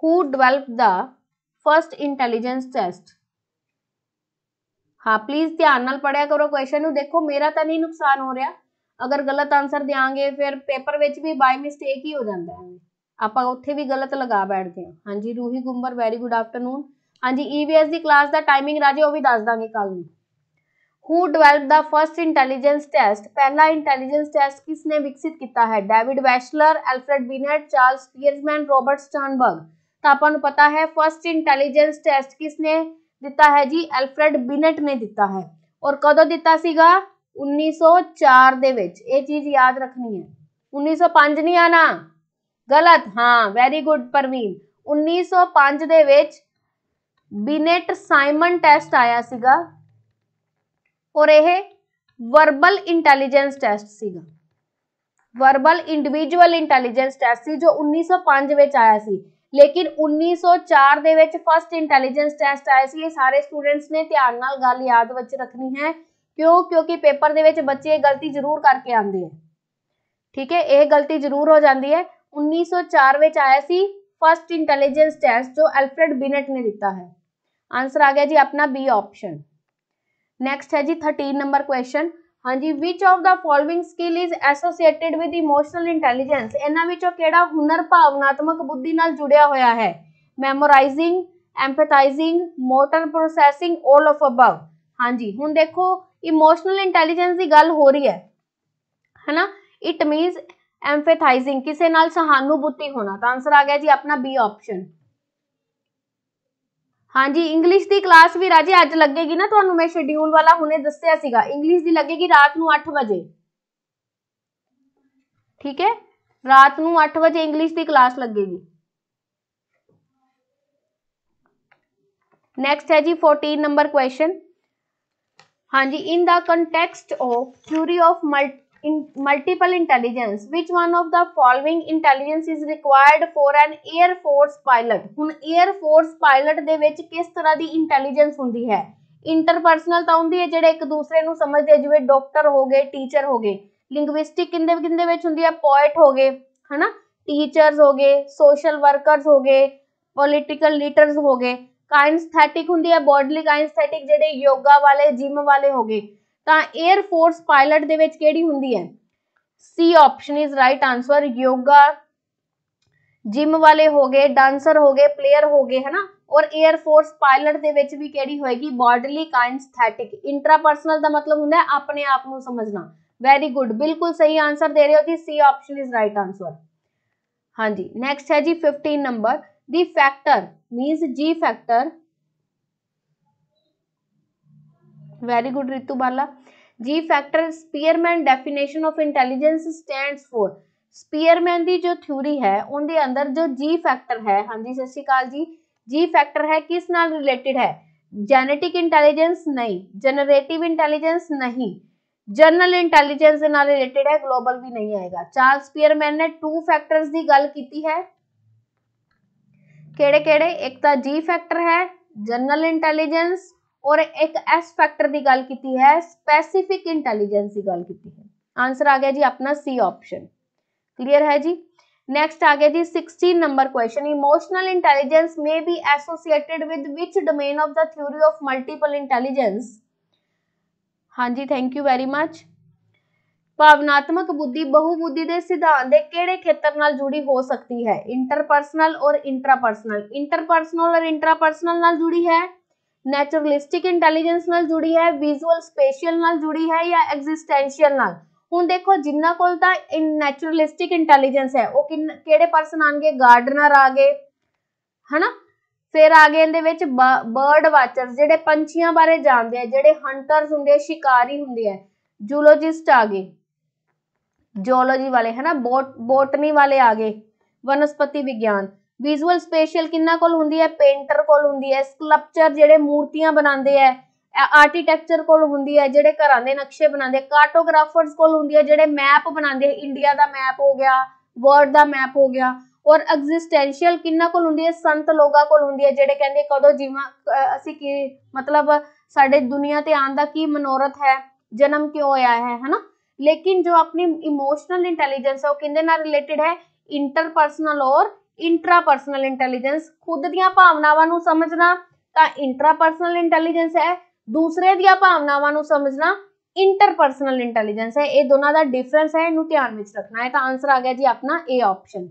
who developed the first intelligence test ਹਾਂ ਪਲੀਜ਼ ਧਿਆਨ ਨਾਲ ਪੜਿਆ ਕਰੋ ਕੁਐਸਚਨ ਨੂੰ ਦੇਖੋ ਮੇਰਾ ਤਾਂ ਨਹੀਂ ਨੁਕਸਾਨ ਹੋ ਰਿਹਾ ਅਗਰ ਗਲਤ ਆਨਸਰ ਦਿਆਂਗੇ ਫਿਰ ਪੇਪਰ ਵਿੱਚ ਵੀ ਬਾਈ ਮਿਸਟੇਕ ਹੀ ਹੋ ਜਾਂਦਾ ਹੈ ਆਪਾਂ ਉੱਥੇ ਵੀ ਗਲਤ ਲਗਾ ਬੈਠਦੇ ਹਾਂ ਹਾਂਜੀ Ruhi Gumber very good afternoon ਹਾਂਜੀ ਈਵੀਐਸ e ਦੀ ਕਲਾਸ ਦਾ ਟਾਈਮਿੰਗ ਰਾਜੇ ਉਹ ਵੀ ਦੱਸ ਦਾਂਗੇ ਕੱਲ ਨੂੰ who develop the first intelligence test ਪਹਿਲਾ ਇੰਟੈਲੀਜੈਂਸ ਟੈਸਟ ਕਿਸ ਨੇ ਵਿਕਸਿਤ ਕੀਤਾ ਹੈ David Wechsler Alfred Binet Charles Spearman Robert Sternberg ਤਾਂ ਆਪਾਂ ਨੂੰ ਪਤਾ ਹੈ ਫਰਸਟ ਇੰਟੈਲੀਜੈਂਸ ਟੈਸਟ ਕਿਸ ਨੇ ਦਿੱਤਾ ਹੈ ਜੀ ਐਲਫਰੈਡ ਬਿਨਟ ਨੇ ਦਿੱਤਾ ਹੈ ਔਰ ਕਦੋਂ ਦਿੱਤਾ ਸੀਗਾ 1904 ਦੇ ਵਿੱਚ ਇਹ ਚੀਜ਼ ਯਾਦ ਰੱਖਣੀ ਹੈ 1905 ਨਹੀਂ ਆਣਾ ਗਲਤ ਹਾਂ ਵੈਰੀ ਗੁੱਡ ਪਰਵੀਨ 1905 ਦੇ ਵਿੱਚ ਬਿਨੇਟ ਸਾਈਮਨ ਟੈਸਟ ਆਇਆ ਸੀਗਾ ਔਰ ਇਹ ਵਰਬਲ ਇੰਟੈਲੀਜੈਂਸ ਟੈਸਟ ਸੀਗਾ ਵਰਬਲ ਇੰਡੀਵਿਜੂਅਲ ਇੰਟੈਲੀਜੈਂਸ ਟੈਸਟ ਸੀ ਜੋ 1905 ਵਿੱਚ ਆਇਆ ਸੀ ਲੇਕਿਨ 1904 ਦੇ ਵਿੱਚ ਫਸਟ ਇੰਟੈਲੀਜੈਂਸ ਟੈਸਟ ਆਇਆ ਸੀ ਇਹ ਸਾਰੇ ਸਟੂਡੈਂਟਸ ਨੇ ਧਿਆਨ ਨਾਲ ਗੱਲ ਯਾਦ ਵਿੱਚ ਰੱਖਣੀ ਹੈ ਕਿਉਂ ਕਿਉਂਕਿ ਪੇਪਰ ਦੇ ਵਿੱਚ ਬੱਚੇ ਇਹ ਗਲਤੀ ਜ਼ਰੂਰ ਕਰਕੇ ਆਉਂਦੇ ਆ ਠੀਕ ਹੈ ਇਹ ਗਲਤੀ ਜ਼ਰੂਰ ਹੋ ਜਾਂਦੀ ਹੈ 1904 ਵਿੱਚ ਆਇਆ ਸੀ ਫਸਟ ਇੰਟੈਲੀਜੈਂਸ ਟੈਸਟ ਜੋ ਐਲਫਰਡ ਬਿਨਟ ਨੇ ਦਿੱਤਾ ਹੈ ਆਨਸਰ ਆ ਗਿਆ ਜੀ ਆਪਣਾ ਬੀ ਆਪਸ਼ਨ ਨੈਕਸਟ ਹੈ ਜੀ 13 ਨੰਬਰ ਕੁਐਸਚਨ ਹਾਂਜੀ which of the following skill is associated with emotional intelligence ਇਹਨਾਂ ਵਿੱਚੋਂ ਕਿਹੜਾ ਹੁਨਰ ਭਾਵਨਾਤਮਕ ਬੁੱਧੀ ਨਾਲ ਜੁੜਿਆ ਹੋਇਆ ਹੈ memorizing empathizing motor processing 올 of above ਹਾਂਜੀ ਹੁਣ ਦੇਖੋ ਇਮੋਸ਼ਨਲ ਇੰਟੈਲੀਜੈਂਸ ਦੀ ਗੱਲ ਹੋ ਰਹੀ ਹੈ ਹੈਨਾ ਇਟ ਮੀਨਸ ਐਮਪੈਥਾਈਜ਼ਿੰਗ ਕਿਸੇ ਨਾਲ ਸਹਾਨੂਭੂਤੀ ਹੋਣਾ ਤਾਂ ਆਨਸਰ ਆ ਗਿਆ ਜੀ ਆਪਣਾ ਬੀ ਆਪਸ਼ਨ ਹਾਂਜੀ ਇੰਗਲਿਸ਼ ਦੀ ਕਲਾਸ ਵੀ ਰਾਜੇ ਅੱਜ ਲੱਗੇਗੀ ਨਾ ਤੁਹਾਨੂੰ ਮੈਂ ਸ਼ਡਿਊਲ ਵਾਲਾ ਹੁਣੇ ਦੱਸਿਆ ਸੀਗਾ ਇੰਗਲਿਸ਼ ਦੀ ਲੱਗੇਗੀ ਰਾਤ ਨੂੰ 8 ਵਜੇ ਠੀਕ ਹੈ ਰਾਤ ਨੂੰ 8 ਵਜੇ ਇੰਗਲਿਸ਼ ਦੀ ਕਲਾਸ ਲੱਗੇਗੀ ਨੈਕਸਟ ਹੈ ਜੀ 14 ਨੰਬਰ ਕੁਐਸਚਨ ਹਾਂਜੀ in the context of theory of multi in multiple intelligence which one of the following intelligence is required for an air force pilot ਹੁਣ air force pilot ਦੇ ਵਿੱਚ ਕਿਸ ਤਰ੍ਹਾਂ ਦੀ intelligence ਹੁੰਦੀ ਹੈ ਇੰਟਰਪਰਸਨਲ ਤਾਂ ਹੁੰਦੀ ਹੈ ਜਿਹੜੇ ਇੱਕ ਦੂਸਰੇ ਨੂੰ ਸਮਝਦੇ ਆ ਜਿਵੇਂ ਡਾਕਟਰ ਹੋ ਗਏ ਟੀਚਰ ਹੋ ਗਏ ਲਿੰਗੁਇਸਟਿਕ ਕਿੰਦੇ ਕਿੰਦੇ ਵਿੱਚ ਹੁੰਦੀ ਹੈ ਪੋਇਟ ਹੋ ਗਏ ਹਨਾ ਟੀਚਰਸ ਹੋ ਗਏ ਸੋਸ਼ਲ ਵਰਕਰਸ ਹੋ ਗਏ ਪੋਲੀਟੀਕਲ ਲੀਡਰਸ ਹੋ ਗਏ ਕਾਇਨਸਥੈਟਿਕ ਹੁੰਦੀ ਹੈ ਬੋਡੀ ਕਾਇਨਸਥੈਟਿਕ ਜਿਹੜੇ ਯੋਗਾ ਵਾਲੇ ਜਿਮ ਵਾਲੇ ਹੋ ਗਏ ਤਾਂ 에어 ਫੋਰਸ ਪਾਇਲਟ ਦੇ ਵਿੱਚ ਕਿਹੜੀ ਹੁੰਦੀ ਹੈ C option is right answer yoga gym ਵਾਲੇ ਹੋਗੇ ਡਾਂਸਰ ਹੋਗੇ ਪਲੇਅਰ ਹੋਗੇ ਹਨਾ ਔਰ 에어 ਫੋਰਸ ਪਾਇਲਟ ਦੇ ਵਿੱਚ ਵੀ ਕਿਹੜੀ ਹੋਏਗੀ ਬਾਡੀਲੀ ਕਾਇਨਸਥੈਟਿਕ ਇੰਟਰਾਪਰਸਨਲ ਦਾ ਮਤਲਬ ਹੁੰਦਾ ਹੈ ਆਪਣੇ ਆਪ ਨੂੰ ਸਮਝਣਾ ਵੈਰੀ ਗੁੱਡ ਬਿਲਕੁਲ ਸਹੀ ਆਨਸਰ ਦੇ ਰਹੇ ਹੋ ਜੀ C option is right answer ਹਾਂਜੀ ਨੈਕਸਟ ਹੈ ਜੀ 15 ਨੰਬਰ ਦੀ ਫੈਕਟਰ ਮੀਨਸ ਜੀ factor very good ritu bala g factor spearman definition of intelligence stands for spearman ਦੀ ਜੋ ਥਿਊਰੀ ਹੈ ਉਹਦੇ ਅੰਦਰ ਜੋ g factor ਹੈ ਹਾਂਜੀ ਸਤਿ ਸ਼੍ਰੀ ਅਕਾਲ ਜੀ g factor ਹੈ ਕਿਸ ਨਾਲ ਰਿਲੇਟਡ ਹੈ ਜੈਨੇਟਿਕ ਇੰਟੈਲੀਜੈਂਸ ਨਹੀਂ ਜਨਰੇਟਿਵ ਇੰਟੈਲੀਜੈਂਸ ਨਹੀਂ ਜਨਰਲ ਇੰਟੈਲੀਜੈਂਸ ਦੇ ਨਾਲ ਰਿਲੇਟਡ ਹੈ ਗਲੋਬਲ ਵੀ ਨਹੀਂ ਆਏਗਾ ਚਾਰਲਸ ਸਪੀਅਰਮੈਨ ਨੇ ਟੂ ਫੈਕਟਰਸ ਦੀ ਗੱਲ ਕੀਤੀ ਹੈ ਕਿਹੜੇ ਕਿਹੜੇ ਇੱਕ ਤਾਂ ਜੀ ਫੈਕਟਰ ਹੈ ਜਨਰਲ ਇੰਟੈਲੀਜੈਂਸ ਔਰ ਇੱਕ ਐਸ ਫੈਕਟਰ ਦੀ ਗੱਲ ਕੀਤੀ ਹੈ ਸਪੈਸਿਫਿਕ ਇੰਟੈਲੀਜੈਂਸ ਦੀ ਗੱਲ ਕੀਤੀ ਹੈ ਆਨਸਰ ਆ ਗਿਆ ਜੀ ਆਪਣਾ ਸੀ ਆਪਸ਼ਨ ਕਲੀਅਰ ਹੈ ਜੀ ਨੈਕਸਟ ਆ ਗਿਆ ਜੀ 16 number question emotional intelligence may be associated with which domain of the theory of multiple intelligence ਹਾਂਜੀ ਥੈਂਕ ਯੂ ਵੈਰੀ ਮੱਚ ਭਾਵਨਾਤਮਕ ਬੁੱਧੀ ਬਹੁਬੁੱਧੀ ਦੇ ਸਿਧਾਂਤ ਦੇ ਕਿਹੜੇ ਖੇਤਰ ਨਾਲ ਜੁੜੀ ਹੋ ਸਕਦੀ ਹੈ ਇੰਟਰਪਰਸਨਲ ਔਰ ਇੰਟਰਾਪਰਸਨਲ ਇੰਟਰਪਰਸਨਲ ਔਰ ਇੰਟਰਾਪਰਸਨਲ ਨਾਲ ਜੁੜੀ ਹੈ ਨੈਚੁਰਲਿਸਟਿਕ ਇੰਟੈਲੀਜੈਂਸ ਨਾਲ ਜੁੜੀ ਹੈ ਵਿਜ਼ੂਅਲ ਸਪੇਸ਼ੀਅਲ ਨਾਲ ਜੁੜੀ ਹੈ ਜਾਂ ਐਗਜ਼ਿਸਟੈਂਸ਼ੀਅਲ ਨਾਲ ਹੁਣ ਦੇਖੋ ਜਿੰਨਾ ਕੋਲ ਤਾਂ ਨੈਚੁਰਲਿਸਟਿਕ ਇੰਟੈਲੀਜੈਂਸ ਹੈ ਉਹ ਕਿਹੜੇ ਪਰਸਨ ਆਣਗੇ ਗਾਰਡਨਰ ਆ ਗਏ ਹਨਾ ਫਿਰ ਆ ਗਏ ਇਹਦੇ ਵਿੱਚ ਬਰਡ ਵਾਚਰ ਜਿਹੜੇ ਪੰਛੀਆਂ ਬਾਰੇ ਜਾਣਦੇ ਆ ਜਿਹੜੇ ਹੰਟਰਸ ਹੁੰਦੇ ਆ ਸ਼ਿਕਾਰੀ ਹੁੰਦੇ ਆ ਜੂਲੋਜਿਸਟ ਆ ਗਏ ਜੂਲੋਜੀ ਵਾਲੇ ਹਨਾ ਬੋਟਨੀ ਵਾਲੇ ਆ ਗਏ ਵਨਸਪਤੀ ਵਿਗਿਆਨ ਵਿਜ਼ੂਅਲ ਸਪੈਸ਼ਲ ਕਿੰਨਾ ਕੋਲ ਹੁੰਦੀ ਹੈ ਪੇਂਟਰ ਕੋਲ ਹੁੰਦੀ ਹੈ ਸਕਲਪਚਰ ਜਿਹੜੇ ਮੂਰਤੀਆਂ ਬਣਾਉਂਦੇ ਆ ਆਰਕੀਟੈਕਚਰ ਕੋਲ ਹੁੰਦੀ ਹੈ ਜਿਹੜੇ ਘਰਾਂ ਦੇ ਨਕਸ਼ੇ ਬਣਾਉਂਦੇ ਕਾਰਟੋਗ੍ਰਾਫਰਸ ਕੋਲ ਹੁੰਦੀ ਹੈ ਜਿਹੜੇ ਮੈਪ ਬਣਾਉਂਦੇ ਇੰਡੀਆ ਦਾ ਮੈਪ ਹੋ ਗਿਆ ਵਰਲਡ ਦਾ ਮੈਪ ਹੋ ਗਿਆ ਔਰ ਐਗਜ਼ਿਸਟੈਂਸ਼ੀਅਲ ਕਿੰਨਾ ਕੋਲ ਹੁੰਦੀ ਹੈ ਸੰਤ ਲੋਗਾ ਕੋਲ ਹੁੰਦੀ ਹੈ ਜਿਹੜੇ ਕਹਿੰਦੇ ਕਦੋਂ ਜੀਵਾਂ ਅਸੀਂ ਕੀ ਮਤਲਬ ਸਾਡੇ ਦੁਨੀਆ ਤੇ ਆਉਣ ਦਾ ਕੀ ਮਨੋਰਥ ਹੈ ਜਨਮ ਕਿਉਂ ਹੋਇਆ ਹੈ ਹਨਾ ਲੇਕਿਨ ਜੋ ਆਪਣੀ ਇਮੋਸ਼ਨਲ ਇੰਟੈਲੀਜੈਂਸ ਹੈ ਉਹ ਕਿੰਦੇ ਨਾਲ ਰਿਲੇਟਡ ਹੈ ਇੰਟਰਪਰਸਨਲ ਔਰ ਇੰਟਰਾਪਰਸਨਲ ਇੰਟੈਲੀਜੈਂਸ ਖੁਦ ਦੀਆਂ ਭਾਵਨਾਵਾਂ ਨੂੰ ਸਮਝਣਾ ਤਾਂ ਇੰਟਰਾਪਰਸਨਲ ਇੰਟੈਲੀਜੈਂਸ ਹੈ ਦੂਸਰੇ ਦੀਆਂ ਭਾਵਨਾਵਾਂ ਨੂੰ ਸਮਝਣਾ ਇੰਟਰਪਰਸਨਲ ਇੰਟੈਲੀਜੈਂਸ ਹੈ ਇਹ ਦੋਨਾਂ ਦਾ ਡਿਫਰੈਂਸ ਹੈ ਇਹਨੂੰ ਧਿਆਨ ਵਿੱਚ ਰੱਖਣਾ ਹੈ ਤਾਂ ਆਨਸਰ ਆ ਗਿਆ ਜੀ ਆਪਣਾ ਏ ਆਪਸ਼ਨ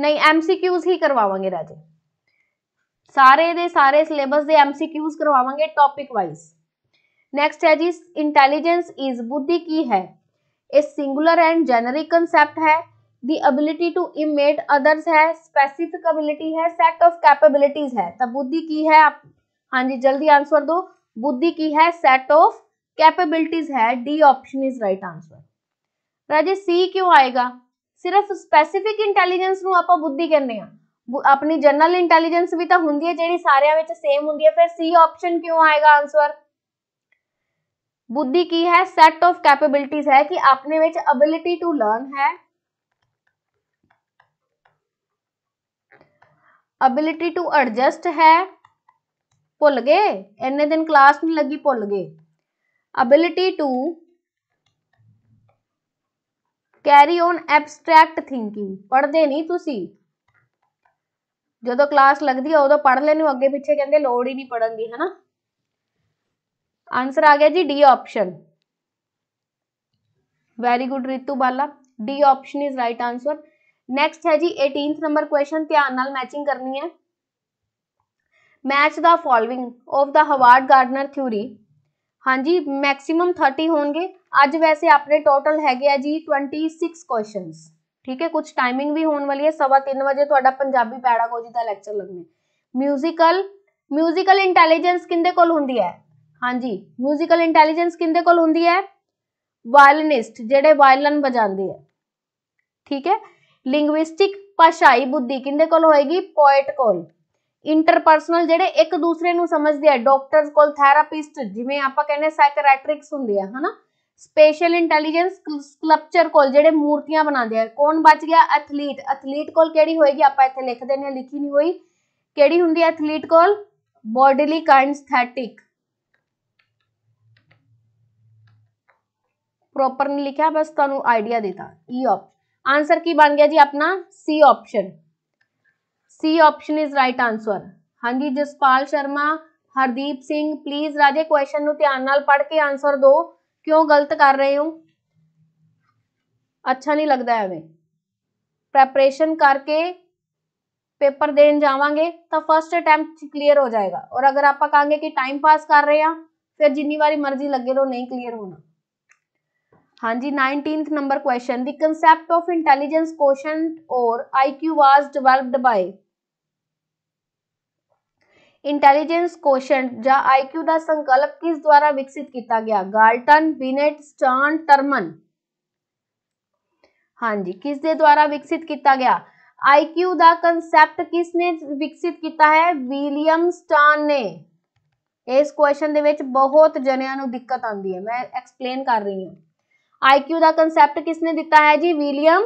ਨਹੀਂ ਐਮਸੀਕਿਊਜ਼ ਹੀ ਕਰਵਾਵਾਂਗੇ ਰਾਜੇ ਸਾਰੇ ਦੇ ਸਾਰੇ ਸਿਲੇਬਸ ਦੇ ਐਮਸੀਕਿਊਜ਼ ਕਰਵਾਵਾਂਗੇ ਟੌਪਿਕ ਵਾਈਜ਼ ਨੈਕਸਟ ਹੈ ਜੀ ਇੰਟੈਲੀਜੈਂਸ ਇਜ਼ ਬੁੱਧੀ ਕੀ ਹੈ ਇਹ ਸਿੰਗੂਲਰ ਐਂਡ ਜਨਰਿਕ ਕਨਸੈਪਟ ਹੈ the ability to imitate others है स्पेसिफिक एबिलिटी है सेट ऑफ कैपेबिलिटीज है तो बुद्धि की है आप हाँ जी जल्दी आंसर दो बुद्धि की है सेट ऑफ कैपेबिलिटीज है D option is right answer राजे सी क्यों आएगा ਸਿਰਫ ਸਪੈਸੀਫਿਕ ਇੰਟੈਲੀਜੈਂਸ ਨੂੰ ਆਪਾਂ ਬੁੱਧੀ ਕਹਿੰਦੇ ਆ ਆਪਣੀ ਜਨਰਲ ਇੰਟੈਲੀਜੈਂਸ ਵੀ ਤਾਂ ਹੁੰਦੀ ਹੈ ਜਿਹੜੀ ਸਾਰਿਆਂ ਵਿੱਚ ਸੇਮ ਹੁੰਦੀ ਹੈ ਫਿਰ ਸੀ ਆਪਸ਼ਨ ਕਿਉਂ ਆਏਗਾ ਆਨਸਰ ਬੁੱਧੀ ਕੀ ਹੈ ਸੈਟ ਆਫ ਕੈਪੇਬਿਲਿਟੀਜ਼ ਹੈ ਕਿ ਆਪਣੇ ਵਿੱਚ ਅਬਿਲਿਟੀ ਟੂ ਲਰਨ ਹੈ ਅਬਿਲਿਟੀ ਟੂ ਐਡਜਸਟ ਹੈ ਭੁੱਲ ਗਏ ਇੰਨੇ ਦਿਨ ਕਲਾਸ ਨਹੀਂ ਲੱਗੀ ਭੁੱਲ ਗਏ ability to carry on abstract thinking ਪੜਦੇ ਨਹੀਂ ਤੁਸੀਂ ਜਦੋਂ ਕਲਾਸ ਲੱਗਦੀ ਹੈ ਉਦੋਂ ਪੜ ਲੈਣੇ ਅੱਗੇ ਪਿੱਛੇ ਕਹਿੰਦੇ ਲੋੜ ਹੀ ਨਹੀਂ ਪੜਨ ਦੀ ਹੈਨਾ ਆਨਸਰ ਆ ਗਿਆ ਜੀ D option very good Ritu Bala D option is right answer next ਹੈ ਜੀ 18th ਨੰਬਰ ਕੁਐਸਚਨ ਧਿਆਨ ਨਾਲ ਮੈਚਿੰਗ ਕਰਨੀ ਹੈ ਮੈਚ ਦਾ following of the Howard Gardner theory ਹਾਂਜੀ ਮੈਕਸਿਮਮ 30 ਹੋਣਗੇ ਅੱਜ ਵੈਸੇ ਆਪਣੇ ਟੋਟਲ ਹੈਗੇ ਆ ਜੀ 26 ਕੁਐਸਚਨਸ ਠੀਕ ਹੈ ਕੁਝ ਟਾਈਮਿੰਗ ਵੀ ਹੋਣ ਵਾਲੀ ਹੈ ਸਵਾ 3 ਵਜੇ ਤੁਹਾਡਾ ਪੰਜਾਬੀ ਪੈਡਾਗੋਜੀ ਦਾ ਲੈਕਚਰ ਲੱਗਣਾ ਮਿਊਜ਼ੀਕਲ ਮਿਊਜ਼ੀਕਲ ਇੰਟੈਲੀਜੈਂਸ ਕਿੰਦੇ ਕੋਲ ਹੁੰਦੀ ਹੈ ਹਾਂਜੀ ਮਿਊਜ਼ੀਕਲ ਇੰਟੈਲੀਜੈਂਸ ਕਿੰਦੇ ਕੋਲ ਹੁੰਦੀ ਹੈ ਵਾਇਲਨਿਸਟ ਜਿਹੜੇ ਵਾਇਲਨ ਵਜਾਉਂਦੇ ਆ ਠੀਕ ਹੈ ਲਿੰਗੁਇਸਟਿਕ ਭਾਸ਼ਾਈ ਬੁੱਧੀ ਕਿੰਦੇ ਕੋਲ ਹੋਏਗੀ ਪੋਇਟ ਕੋਲ ਇੰਟਰਪਰਸਨਲ ਜਿਹੜੇ ਇੱਕ ਦੂਸਰੇ ਨੂੰ ਸਮਝਦੇ ਆ ਡਾਕਟਰਸ ਕੋਲ ਥੈਰਾਪਿਸਟ ਜਿਵੇਂ ਆਪਾਂ ਕਹਿੰਦੇ ਸਾਈਕੋਰੈਟ੍ਰਿਕਸ ਹੁੰਦੇ ਆ ਹਨਾ ਸਪੈਸ਼ਲ ਇੰਟੈਲੀਜੈਂਸ ਸਕਲਪਚਰ ਕੋਲ ਜਿਹੜੇ ਮੂਰਤੀਆਂ ਬਣਾਉਂਦੇ ਆ ਕੌਣ ਬਚ ਗਿਆ ਐਥਲੀਟ ਐਥਲੀਟ ਕੋਲ ਕਿਹੜੀ ਹੋਏਗੀ ਆਪਾਂ ਇੱਥੇ ਲਿਖ ਦਿੰਦੇ ਆ ਲਿਖੀ ਨਹੀਂ ਹੋਈ ਕਿਹੜੀ ਹੁੰਦੀ ਹੈ ਐਥਲੀਟ ਕੋਲ ਬੋਡੀਲੀ ਕਾਇਨਸਥੈਟਿਕ ਪ੍ਰੋਪਰ ਨਹੀਂ ਲਿਖਿਆ ਬਸ ਤੁਹਾਨੂੰ ਆਈਡੀਆ ਦਿੱਤਾ ਈ e ਆਫ ਆਨਸਰ ਕੀ ਬਣ ਗਿਆ ਜੀ ਆਪਣਾ C option C option is right answer ਹਾਂਜੀ ਜਸਪਾਲ ਸ਼ਰਮਾ ਹਰਦੀਪ ਸਿੰਘ ਪਲੀਜ਼ ਰਾਜੇ ਕੁਐਸਚਨ ਨੂੰ ਧਿਆਨ ਨਾਲ ਪੜ੍ਹ ਕੇ ਆਨਸਰ ਦਿਓ ਕਿਉਂ ਗਲਤ ਕਰ ਰਹੇ ਹੋ ਅੱਛਾ ਨਹੀਂ ਲੱਗਦਾ ਐਵੇਂ ਪ੍ਰੈਪਰੇਸ਼ਨ ਕਰਕੇ ਪੇਪਰ ਦੇਣ ਜਾਵਾਂਗੇ ਤਾਂ ਫਰਸਟ ਅਟੈਂਪਟ ਕਲੀਅਰ ਹੋ ਜਾਏਗਾ ਔਰ ਅਗਰ ਆਪਾਂ ਕਹਾਂਗੇ ਕਿ ਟਾਈਮ ਪਾਸ ਕਰ ਰਹੇ ਆ ਫਿਰ ਜਿੰਨੀ ਵਾਰੀ ਮਰਜ਼ੀ ਲੱਗੇ ਰਹੋ ਨਹੀਂ ਕਲੀਅਰ ਹੋਣਾ ਹਾਂਜੀ 19th ਨੰਬਰ ਕੁਐਸਚਨ ਦੀ concept of intelligence quotient or IQ was developed by intelligence quotient ਜਾਂ ਆਈਕਿਊ ਦਾ ਸੰਕਲਪ ਕਿਸ ਦੁਆਰਾ ਵਿਕਸਿਤ ਕੀਤਾ ਗਿਆ ਗਾਲਟਨ ਬਿਨੇਟ ਸਟਾਨ ਟਰਮਨ ਹਾਂਜੀ ਕਿਸ ਦੇ ਦੁਆਰਾ ਵਿਕਸਿਤ ਕੀਤਾ ਗਿਆ ਆਈਕਿਊ ਦਾ ਕਨਸੈਪਟ ਕਿਸ ਨੇ ਵਿਕਸਿਤ ਕੀਤਾ ਹੈ ਵਿਲੀਅਮ ਸਟਾਨ ਨੇ ਇਸ ਕੁਐਸਚਨ ਦੇ ਵਿੱਚ ਬਹੁਤ ਜਣਿਆਂ ਨੂੰ ਦਿੱਕਤ ਆਉਂਦੀ ਹੈ ਮੈਂ ਐਕਸਪਲੇਨ ਕਰ ਰਹੀ ਹਾਂ आई का कंसैप्ट किसने दिता है जी विलियम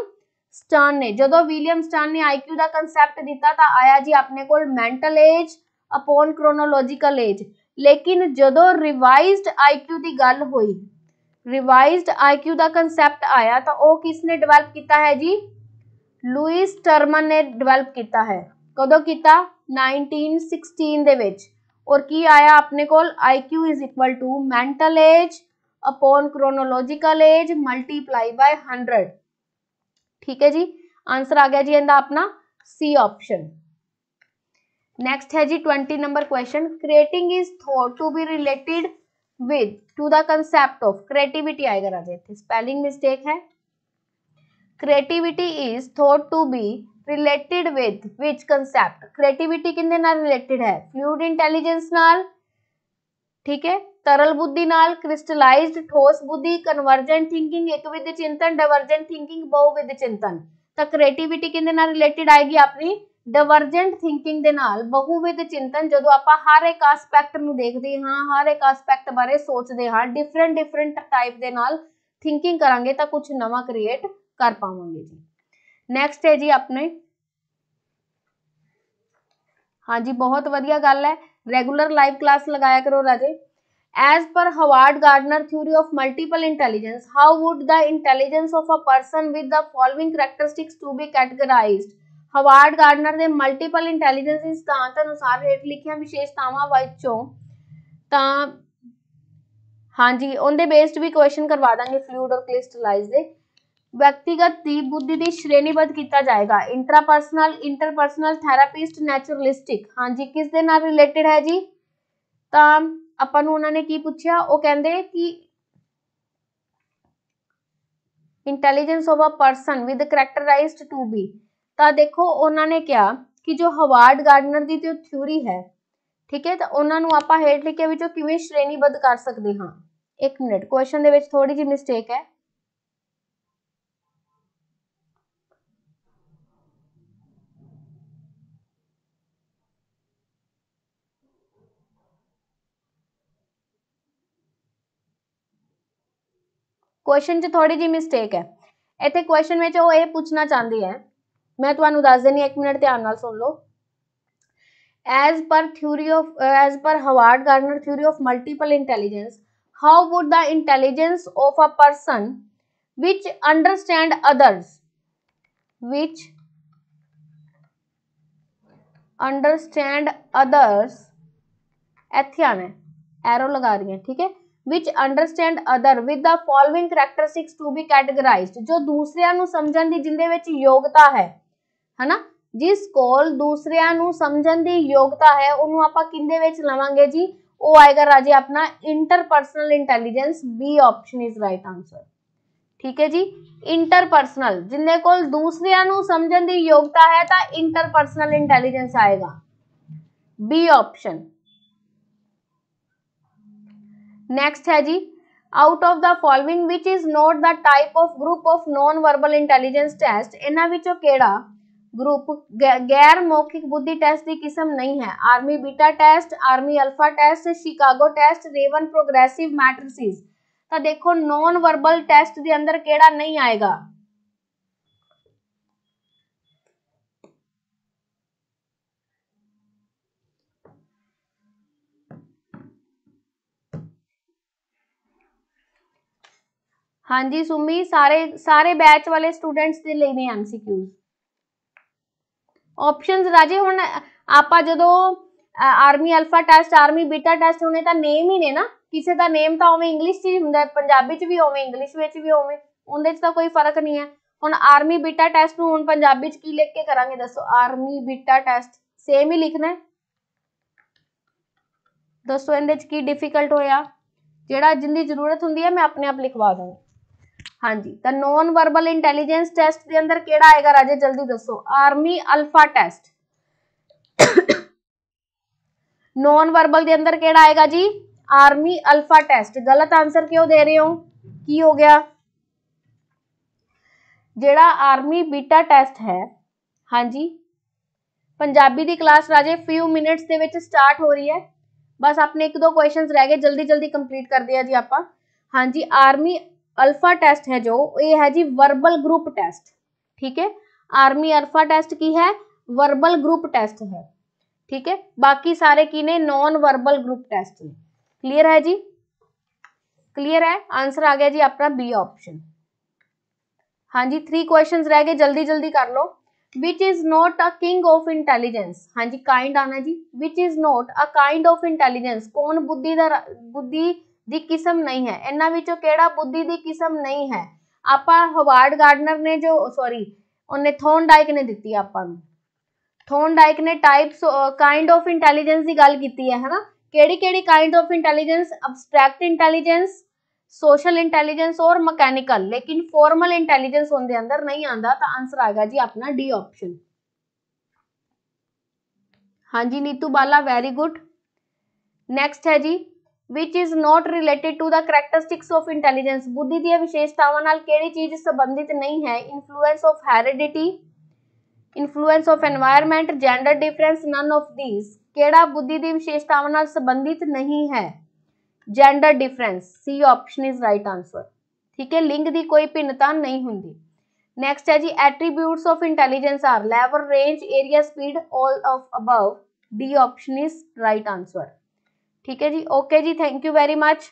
स्टर्न ने जो विलियम स्टर्न ने आई का कंसैप्ट दिता तो आया जी अपने कोटल एज अपोन क्रोनोलॉजिकल एज लेकिन जो रिवाइज आई की गल हुई रिवाइज आई का कंसैप्ट आया तो वह किसने डिवेलप किया है जी लुईस टर्मन ने डिवेलप किया है कदों किया नाइनटीन सिक्सटीन के आया अपने कोई Q is equal to mental age upon chronological age multiply by hundred ठीक है जी आंसर आ गया जी इनका अपना सी ऑप्शन नेक्स्ट है जी twenty number question creating is thought to be related with to the concept of creativity आएगा राजे थे स्पेलिंग मिस्टेक है creativity is thought to be related with which concept creativity किंदे ਨਾਲ ਰਿਲੇਟਡ ਹੈ ਫਲੂਇਡ ਇੰਟੈਲੀਜੈਂਸ ਨਾਲ ਠੀਕ ਤਰਲ ਬੁੱਧੀ ਨਾਲ ਕ੍ਰਿਸਟਲਾਈਜ਼ਡ ਠੋਸ ਬੁੱਧੀ ਕਨਵਰਜੈਂਟ ਥਿੰਕਿੰਗ ਵਿਦ ਚਿੰਤਨ ਡਾਇਵਰਜੈਂਟ ਥਿੰਕਿੰਗ ਬਹੁਵਿਧ ਚਿੰਤਨ ਤਾਂ ਕ੍ਰੀਏਟੀਵਿਟੀ ਕਿਹਦੇ ਨਾਲ ਰਿਲੇਟਡ ਆਏਗੀ ਆਪਣੀ ਡਾਇਵਰਜੈਂਟ ਥਿੰਕਿੰਗ ਦੇ ਨਾਲ ਬਹੁਵਿਧ ਚਿੰਤਨ ਜਦੋਂ ਆਪਾਂ ਹਰ ਇੱਕ ਐਸਪੈਕਟ ਨੂੰ ਦੇਖਦੇ ਹਾਂ ਹਰ ਇੱਕ ਐਸਪੈਕਟ ਬਾਰੇ ਸੋਚਦੇ ਹਾਂ ਡਿਫਰੈਂਟ ਡਿਫਰੈਂਟ ਟਾਈਪ ਦੇ ਨਾਲ ਥਿੰਕਿੰਗ ਕਰਾਂਗੇ ਤਾਂ ਕੁਝ ਨਵਾਂ ਕ੍ਰੀਏਟ ਕਰ ਪਾਵਾਂਗੇ ਜੀ ਨੈਕਸਟ ਹੈ ਜੀ ਆਪਣੇ ਹਾਂਜੀ ਬਹੁਤ ਵਧੀਆ ਗੱਲ ਹੈ ਰੈਗੂਲਰ ਲਾਈਵ ਕਲਾਸ ਲਗਾਇਆ ਕਰੋ ਰਾਜੇ As per Howard Gardner theory of multiple intelligence, how would the intelligence of a person with the following characteristics to be categorized? Howard Gardner ਦੇ ਮਲਟੀਪਲ ਇੰਟੈਲੀਜੈਂਸ ਦੇ ਸਿਧਾਂਤ ਅਨੁਸਾਰ ਹੇਠ ਲਿਖੀਆਂ ਵਿਸ਼ੇਸ਼ਤਾਵਾਂ ਵਿੱਚੋਂ ਤਾਂ ਹਾਂਜੀ ਉਹਦੇ ਬੇਸਡ ਵੀ ਕੁਐਸਚਨ ਕਰਵਾ ਦਾਂਗੇ ਫਲੂਇਡ ਔਰ ਕ੍ਰਿਸਟਲਾਈਜ਼ ਦੇ ਵਿਅਕਤੀਗਤ ਦੀ ਬੁੱਧੀ ਦੀ ਸ਼੍ਰੇਣੀਬੱਧ ਕੀਤਾ ਜਾਏਗਾ ਇੰਟਰਾਪਰਸਨਲ ਇੰਟਰਪਰਸਨਲ ਥੈਰਾਪਿਸਟ ਨੈਚੁਰਲਿਸਟਿਕ ਹਾਂਜੀ ਕਿਸ ਦੇ ਨਾਲ ਰਿਲੇਟਡ ਹੈ ਜੀ ਤਾਂ ਆਪਾਂ ਨੂੰ ਉਹਨਾਂ ਨੇ ਕੀ ਪੁੱਛਿਆ ਉਹ ਕਹਿੰਦੇ ਕਿ intelligence of a person with characterized to be ਤਾਂ ਦੇਖੋ ਉਹਨਾਂ ਨੇ ਕਿਹਾ ਕਿ ਜੋ ਹਵਾਰਡ ਗਾਰਡਨਰ ਦੀ ਤੇ ਥਿਊਰੀ ਹੈ ਠੀਕ ਹੈ ਤਾਂ ਉਹਨਾਂ ਨੂੰ ਆਪਾਂ ਹੇਠ ਲਿਖੇ ਵਿੱਚੋਂ ਕਿਵੇਂ ਸ਼੍ਰੇਣੀਬੱਧ ਕਰ ਸਕਦੇ ਹਾਂ ਇੱਕ ਮਿੰਟ ਕੁਐਸਚਨ ਦੇ ਵਿੱਚ ਥੋੜੀ ਜਿਹੀ ਮਿਸਟੇਕ ਹੈ ਕੁਐਸਚਨ 'ਚ ਥੋੜੀ ਜੀ ਮਿਸਟੇਕ ਹੈ ਇੱਥੇ ਕੁਐਸਚਨ ਵਿੱਚ ਉਹ ਇਹ ਪੁੱਛਣਾ ਚਾਹੁੰਦੀ ਹੈ ਮੈਂ ਤੁਹਾਨੂੰ ਦੱਸ ਦੇਣੀ 1 ਮਿੰਟ ਧਿਆਨ ਨਾਲ ਸੁਣ ਲਓ as per theory of as per Howard Gardner theory of multiple intelligence how would the intelligence of a person which understand others which understand others ਇੱਥੇ ਆਣਾ ਐਰੋ ਲਗਾ ਰਹੀ ਹਾਂ ਠੀਕ ਹੈ which understand other with the following characteristics to be categorized ਜੋ ਦੂਸਰਿਆਂ ਨੂੰ ਸਮਝਣ ਦੀ ਜਿੰਦੇ ਵਿੱਚ ਯੋਗਤਾ ਹੈ ਹਨਾ ਜਿਸ ਕੋਲ ਦੂਸਰਿਆਂ ਨੂੰ ਸਮਝਣ ਦੀ ਯੋਗਤਾ ਹੈ ਉਹਨੂੰ ਆਪਾਂ ਕਿੰਦੇ ਵਿੱਚ ਲਵਾਂਗੇ ਜੀ ਉਹ ਆਏਗਾ ਰਾਜੇ ਆਪਣਾ interpersonal intelligence B option is right answer ਠੀਕ ਹੈ ਜੀ ਇੰਟਰਪਰਸਨਲ ਜਿੰਨੇ ਕੋਲ ਦੂਸਰਿਆਂ ਨੂੰ ਸਮਝਣ ਦੀ ਯੋਗਤਾ ਹੈ ਤਾਂ ਇੰਟਰਪਰਸਨਲ ਇੰਟੈਲੀਜੈਂਸ ਆਏਗਾ ਬੀ ਆਪਸ਼ਨ ਨੈਕਸਟ ਹੈ ਜੀ out of the following which is not the type of group of non verbal intelligence test ਇਹਨਾਂ ਵਿੱਚੋਂ ਕਿਹੜਾ ਗਰੁੱਪ ਗੈਰ ਮੌਖਿਕ ਬੁੱਧੀ ਟੈਸਟ ਦੀ ਕਿਸਮ ਨਹੀਂ ਹੈ army beta test army alpha test Chicago test Raven progressive matrices ਤਾਂ ਦੇਖੋ ਨੋਨ ਵਰਬਲ ਟੈਸਟ ਦੇ ਅੰਦਰ ਕਿਹੜਾ ਨਹੀਂ ਆਏਗਾ ਹਾਂਜੀ ਸੁਮੀ ਸਾਰੇ ਸਾਰੇ ਬੈਚ ਵਾਲੇ ਸਟੂਡੈਂਟਸ ਦੇ ਲਈ ਨੇ ਐਮਸੀਕਿਊਜ਼ ਆਪਸ਼ਨਸ ਰਾਜੇ ਹੁਣ ਆਪਾਂ ਜਦੋਂ army alpha test army beta test ਹੋਣੇ ਤਾਂ ਨੇਮ ਹੀ ਨੇ ਨਾ ਕਿਸੇ ਦਾ ਨੇਮ ਤਾਂ ਉਵੇਂ ਇੰਗਲਿਸ਼ 'ਚ ਹੀ ਹੁੰਦਾ ਪੰਜਾਬੀ 'ਚ ਵੀ ਉਵੇਂ ਇੰਗਲਿਸ਼ ਵਿੱਚ ਵੀ ਉਵੇਂ ਉਹਦੇ 'ਚ ਤਾਂ ਕੋਈ ਫਰਕ ਨਹੀਂ ਹੈ ਹੁਣ ਆਰਮੀ ਬੀਟਾ ਟੈਸਟ ਨੂੰ ਹੁਣ ਪੰਜਾਬੀ 'ਚ ਕੀ ਲਿਖ ਕੇ ਕਰਾਂਗੇ ਦੱਸੋ ਆਰਮੀ ਬੀਟਾ ਟੈਸਟ ਸੇਮ ਹੀ ਲਿਖਣਾ ਹੈ ਦੱਸੋ ਇਹਦੇ 'ਚ ਕੀ ਡਿਫਿਕਲਟ ਹੋਇਆ ਜਿਹੜਾ ਜਿੰਦੀ ਜ਼ਰੂਰਤ ਹੁੰਦੀ ਹੈ ਮੈਂ ਆਪਣੇ ਆਪ ਲਿਖਵਾ ਦੂੰਗੀ ਹਾਂਜੀ ਤਾਂ ਨੋਨ ਵਰਬਲ ਇੰਟੈਲੀਜੈਂਸ ਟੈਸਟ ਦੇ ਅੰਦਰ ਕਿਹੜਾ ਆਏਗਾ ਰਾਜੇ ਜਲਦੀ ਦੱਸੋ army alpha test non verbal ਦੇ ਅੰਦਰ ਕਿਹੜਾ ਆਏਗਾ ਜੀ ਆਰਮੀ ਅਲਫਾ ਟੈਸਟ ਗਲਤ ਆਨਸਰ ਕਿਉਂ ਦੇ ਰਹੇ ਹੋ ਕੀ ਹੋ ਗਿਆ ਜਿਹੜਾ ਆਰਮੀ ਬੀਟਾ ਟੈਸਟ ਹੈ ਹਾਂਜੀ ਪੰਜਾਬੀ ਦੀ ਕਲਾਸ ਰਾਜੇ ਫਿਊ ਮਿੰਟਸ ਦੇ ਵਿੱਚ ਸਟਾਰਟ ਹੋ ਰਹੀ ਹੈ ਬਸ ਆਪਣੇ ਇੱਕ ਦੋ ਕੁਐਸਚਨਸ ਰਹਿ ਗਏ ਜਲਦੀ ਜਲਦੀ ਕੰਪਲੀਟ ਕਰਦੇ ਆ ਜੀ ਆਪਾਂ ਹਾਂਜੀ ਆਰਮੀ अल्फा टेस्ट है जो ये है जी वर्बल ग्रुप टेस्ट ठीक है आर्मी अल्फा टेस्ट की है वर्बल ग्रुप टेस्ट है ठीक है बाकी सारे की ने नॉन वर्बल ग्रुप टेस्ट में क्लियर है जी क्लियर है आंसर आ गया जी अपना बी ऑप्शन हाँ जी थ्री क्वेश्चंस रह गए जल्दी जल्दी कर लो which is not a king of intelligence हाँ जी काइंड आना जी which is not a kind of intelligence कौन बुद्धि बुद्धि ਦੀ ਕਿਸਮ ਨਹੀਂ ਹੈ ਇਹਨਾਂ ਵਿੱਚੋਂ ਕਿਹੜਾ ਬੁੱਧੀ ਦੀ ਕਿਸਮ ਨਹੀਂ ਹੈ ਆਪਾਂ ਹਵਾਰਡ ਗਾਰਡਨਰ ਨੇ ਜੋ ਸੌਰੀ ਉਹਨੇ ਡਾਇਕ ਨੇ ਦਿੱਤੀ ਆਪਾਂ ਨੂੰ ਡਾਇਕ ਨੇ ਟਾਈਪਸ ਕਾਈਂਡ ਆਫ ਇੰਟੈਲੀਜੈਂਸ ਦੀ ਗੱਲ ਕੀਤੀ ਹੈ ਹਨਾ ਕਿਹੜੀ ਕਿਹੜੀ kind of intelligence abstract intelligence social intelligence ਔਰ ਮਕੈਨੀਕਲ ਲੇਕਿਨ ਫਾਰਮਲ ਇੰਟੈਲੀਜੈਂਸ ਉਹਦੇ ਅੰਦਰ ਨਹੀਂ ਆਂਦਾ ਤਾਂ ਆਨਸਰ ਆਏਗਾ ਜੀ ਆਪਣਾ ਡੀ ਆਪਸ਼ਨ ਹਾਂਜੀ ਨੀਤੂ ਬਾਲਾ ਵੈਰੀ ਗੁੱਡ ਨੈਕਸਟ ਹੈ ਜੀ which is not related to the characteristics of intelligence ਬੁੱਧੀ ਦੀਆਂ ਵਿਸ਼ੇਸ਼ਤਾਵਾਂ ਨਾਲ ਕਿਹੜੀ ਚੀਜ਼ ਸੰਬੰਧਿਤ ਨਹੀਂ ਹੈ influence of heredity influence of environment gender difference none of these ਕਿਹੜਾ ਬੁੱਧੀ ਦੀ ਵਿਸ਼ੇਸ਼ਤਾਵਾਂ ਨਾਲ ਸੰਬੰਧਿਤ ਨਹੀਂ ਹੈ gender difference C option is right answer ਠੀਕ ਹੈ ਲਿੰਗ ਦੀ ਕੋਈ ਭਿੰਨਤਾ ਨਹੀਂ ਹੁੰਦੀ ਨੈਕਸਟ ਹੈ ਜੀ attributes of intelligence are level range area speed all of above D option is right answer ਠੀਕ ਹੈ ਜੀ ਓਕੇ ਜੀ ਥੈਂਕ ਯੂ ਵੈਰੀ ਮੱਚ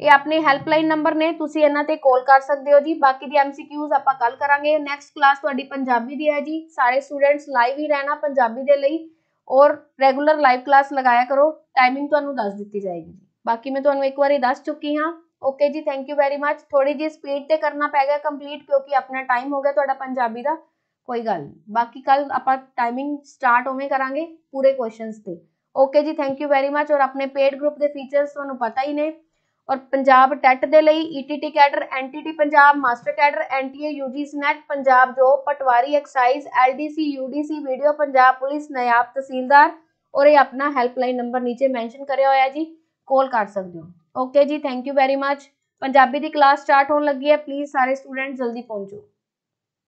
ਇਹ ਆਪਣੇ ਹੈਲਪਲਾਈਨ ਨੰਬਰ ਨੇ ਤੁਸੀਂ ਇਹਨਾਂ ਤੇ ਕਾਲ ਕਰ ਸਕਦੇ ਹੋ ਜੀ ਬਾਕੀ ਦੀ ਐਮਸੀਕਿਊਜ਼ ਆਪਾਂ ਕੱਲ ਕਰਾਂਗੇ ਨੈਕਸਟ ਕਲਾਸ ਤੁਹਾਡੀ ਪੰਜਾਬੀ ਦੀ ਹੈ ਜੀ ਸਾਰੇ ਸਟੂਡੈਂਟਸ ਲਾਈਵ ਹੀ ਰਹਿਣਾ ਪੰਜਾਬੀ ਦੇ ਲਈ ਔਰ ਰੈਗੂਲਰ ਲਾਈਵ ਕਲਾਸ ਲਗਾਇਆ ਕਰੋ ਟਾਈਮਿੰਗ ਤੁਹਾਨੂੰ ਦੱਸ ਦਿੱਤੀ ਜਾਏਗੀ ਬਾਕੀ ਮੈਂ ਤੁਹਾਨੂੰ ਇੱਕ ਵਾਰੀ ਦੱਸ ਚੁੱਕੀ ਹਾਂ ਓਕੇ ਜੀ ਥੈਂਕ ਯੂ ਵੈਰੀ ਮੱਚ ਥੋੜੀ ਜੀ ਸਪੀਡ ਤੇ ਕਰਨਾ ਪੈਗਾ ਕੰਪਲੀਟ ਕਿਉਂਕਿ ਆਪਣਾ ਟਾਈਮ ਹੋ ਗਿਆ ਤੁਹਾਡਾ ਪੰਜਾਬੀ ਦਾ ਕੋਈ ਗੱਲ ਨਹੀਂ ਬਾਕੀ ਕੱਲ ਆਪਾਂ ਟਾਈਮਿੰਗ ਸਟਾਰਟ ਹੋਵੇਂ ਕਰਾਂਗੇ ਪੂਰੇ ਕੁਐਸਚਨਸ ਤੇ ਓਕੇ ਜੀ ਥੈਂਕ ਯੂ ਵੈਰੀ ਮੱਚ ਔਰ ਆਪਣੇ ਪੇਡ ਗਰੁੱਪ ਦੇ ਫੀਚਰਸ ਤੁਹਾਨੂੰ ਪਤਾ ਹੀ ਨੇ ਔਰ ਪੰਜਾਬ ਟੈਟ ਦੇ ਲਈ ETT cadre NTT Punjab master cadre NTA UG C NET Punjab ਜੋ patwari excise LDC UDC video Punjab police naib tehsildar ਔਰ ਇਹ ਆਪਣਾ ਹੈਲਪਲਾਈਨ ਨੰਬਰ ਨੀਚੇ ਮੈਂਸ਼ਨ ਕਰਿਆ ਹੋਇਆ ਜੀ ਕਾਲ ਕਰ ਸਕਦੇ ਹੋ ਓਕੇ ਜੀ thank you very much Punjabi ਦੀ ਕਲਾਸ ਸਟਾਰਟ ਹੋਣ ਲੱਗੀ ਹੈ ਪਲੀਜ਼ ਸਾਰੇ ਸਟੂਡੈਂਟ ਜਲਦੀ ਪਹੁੰਚੋ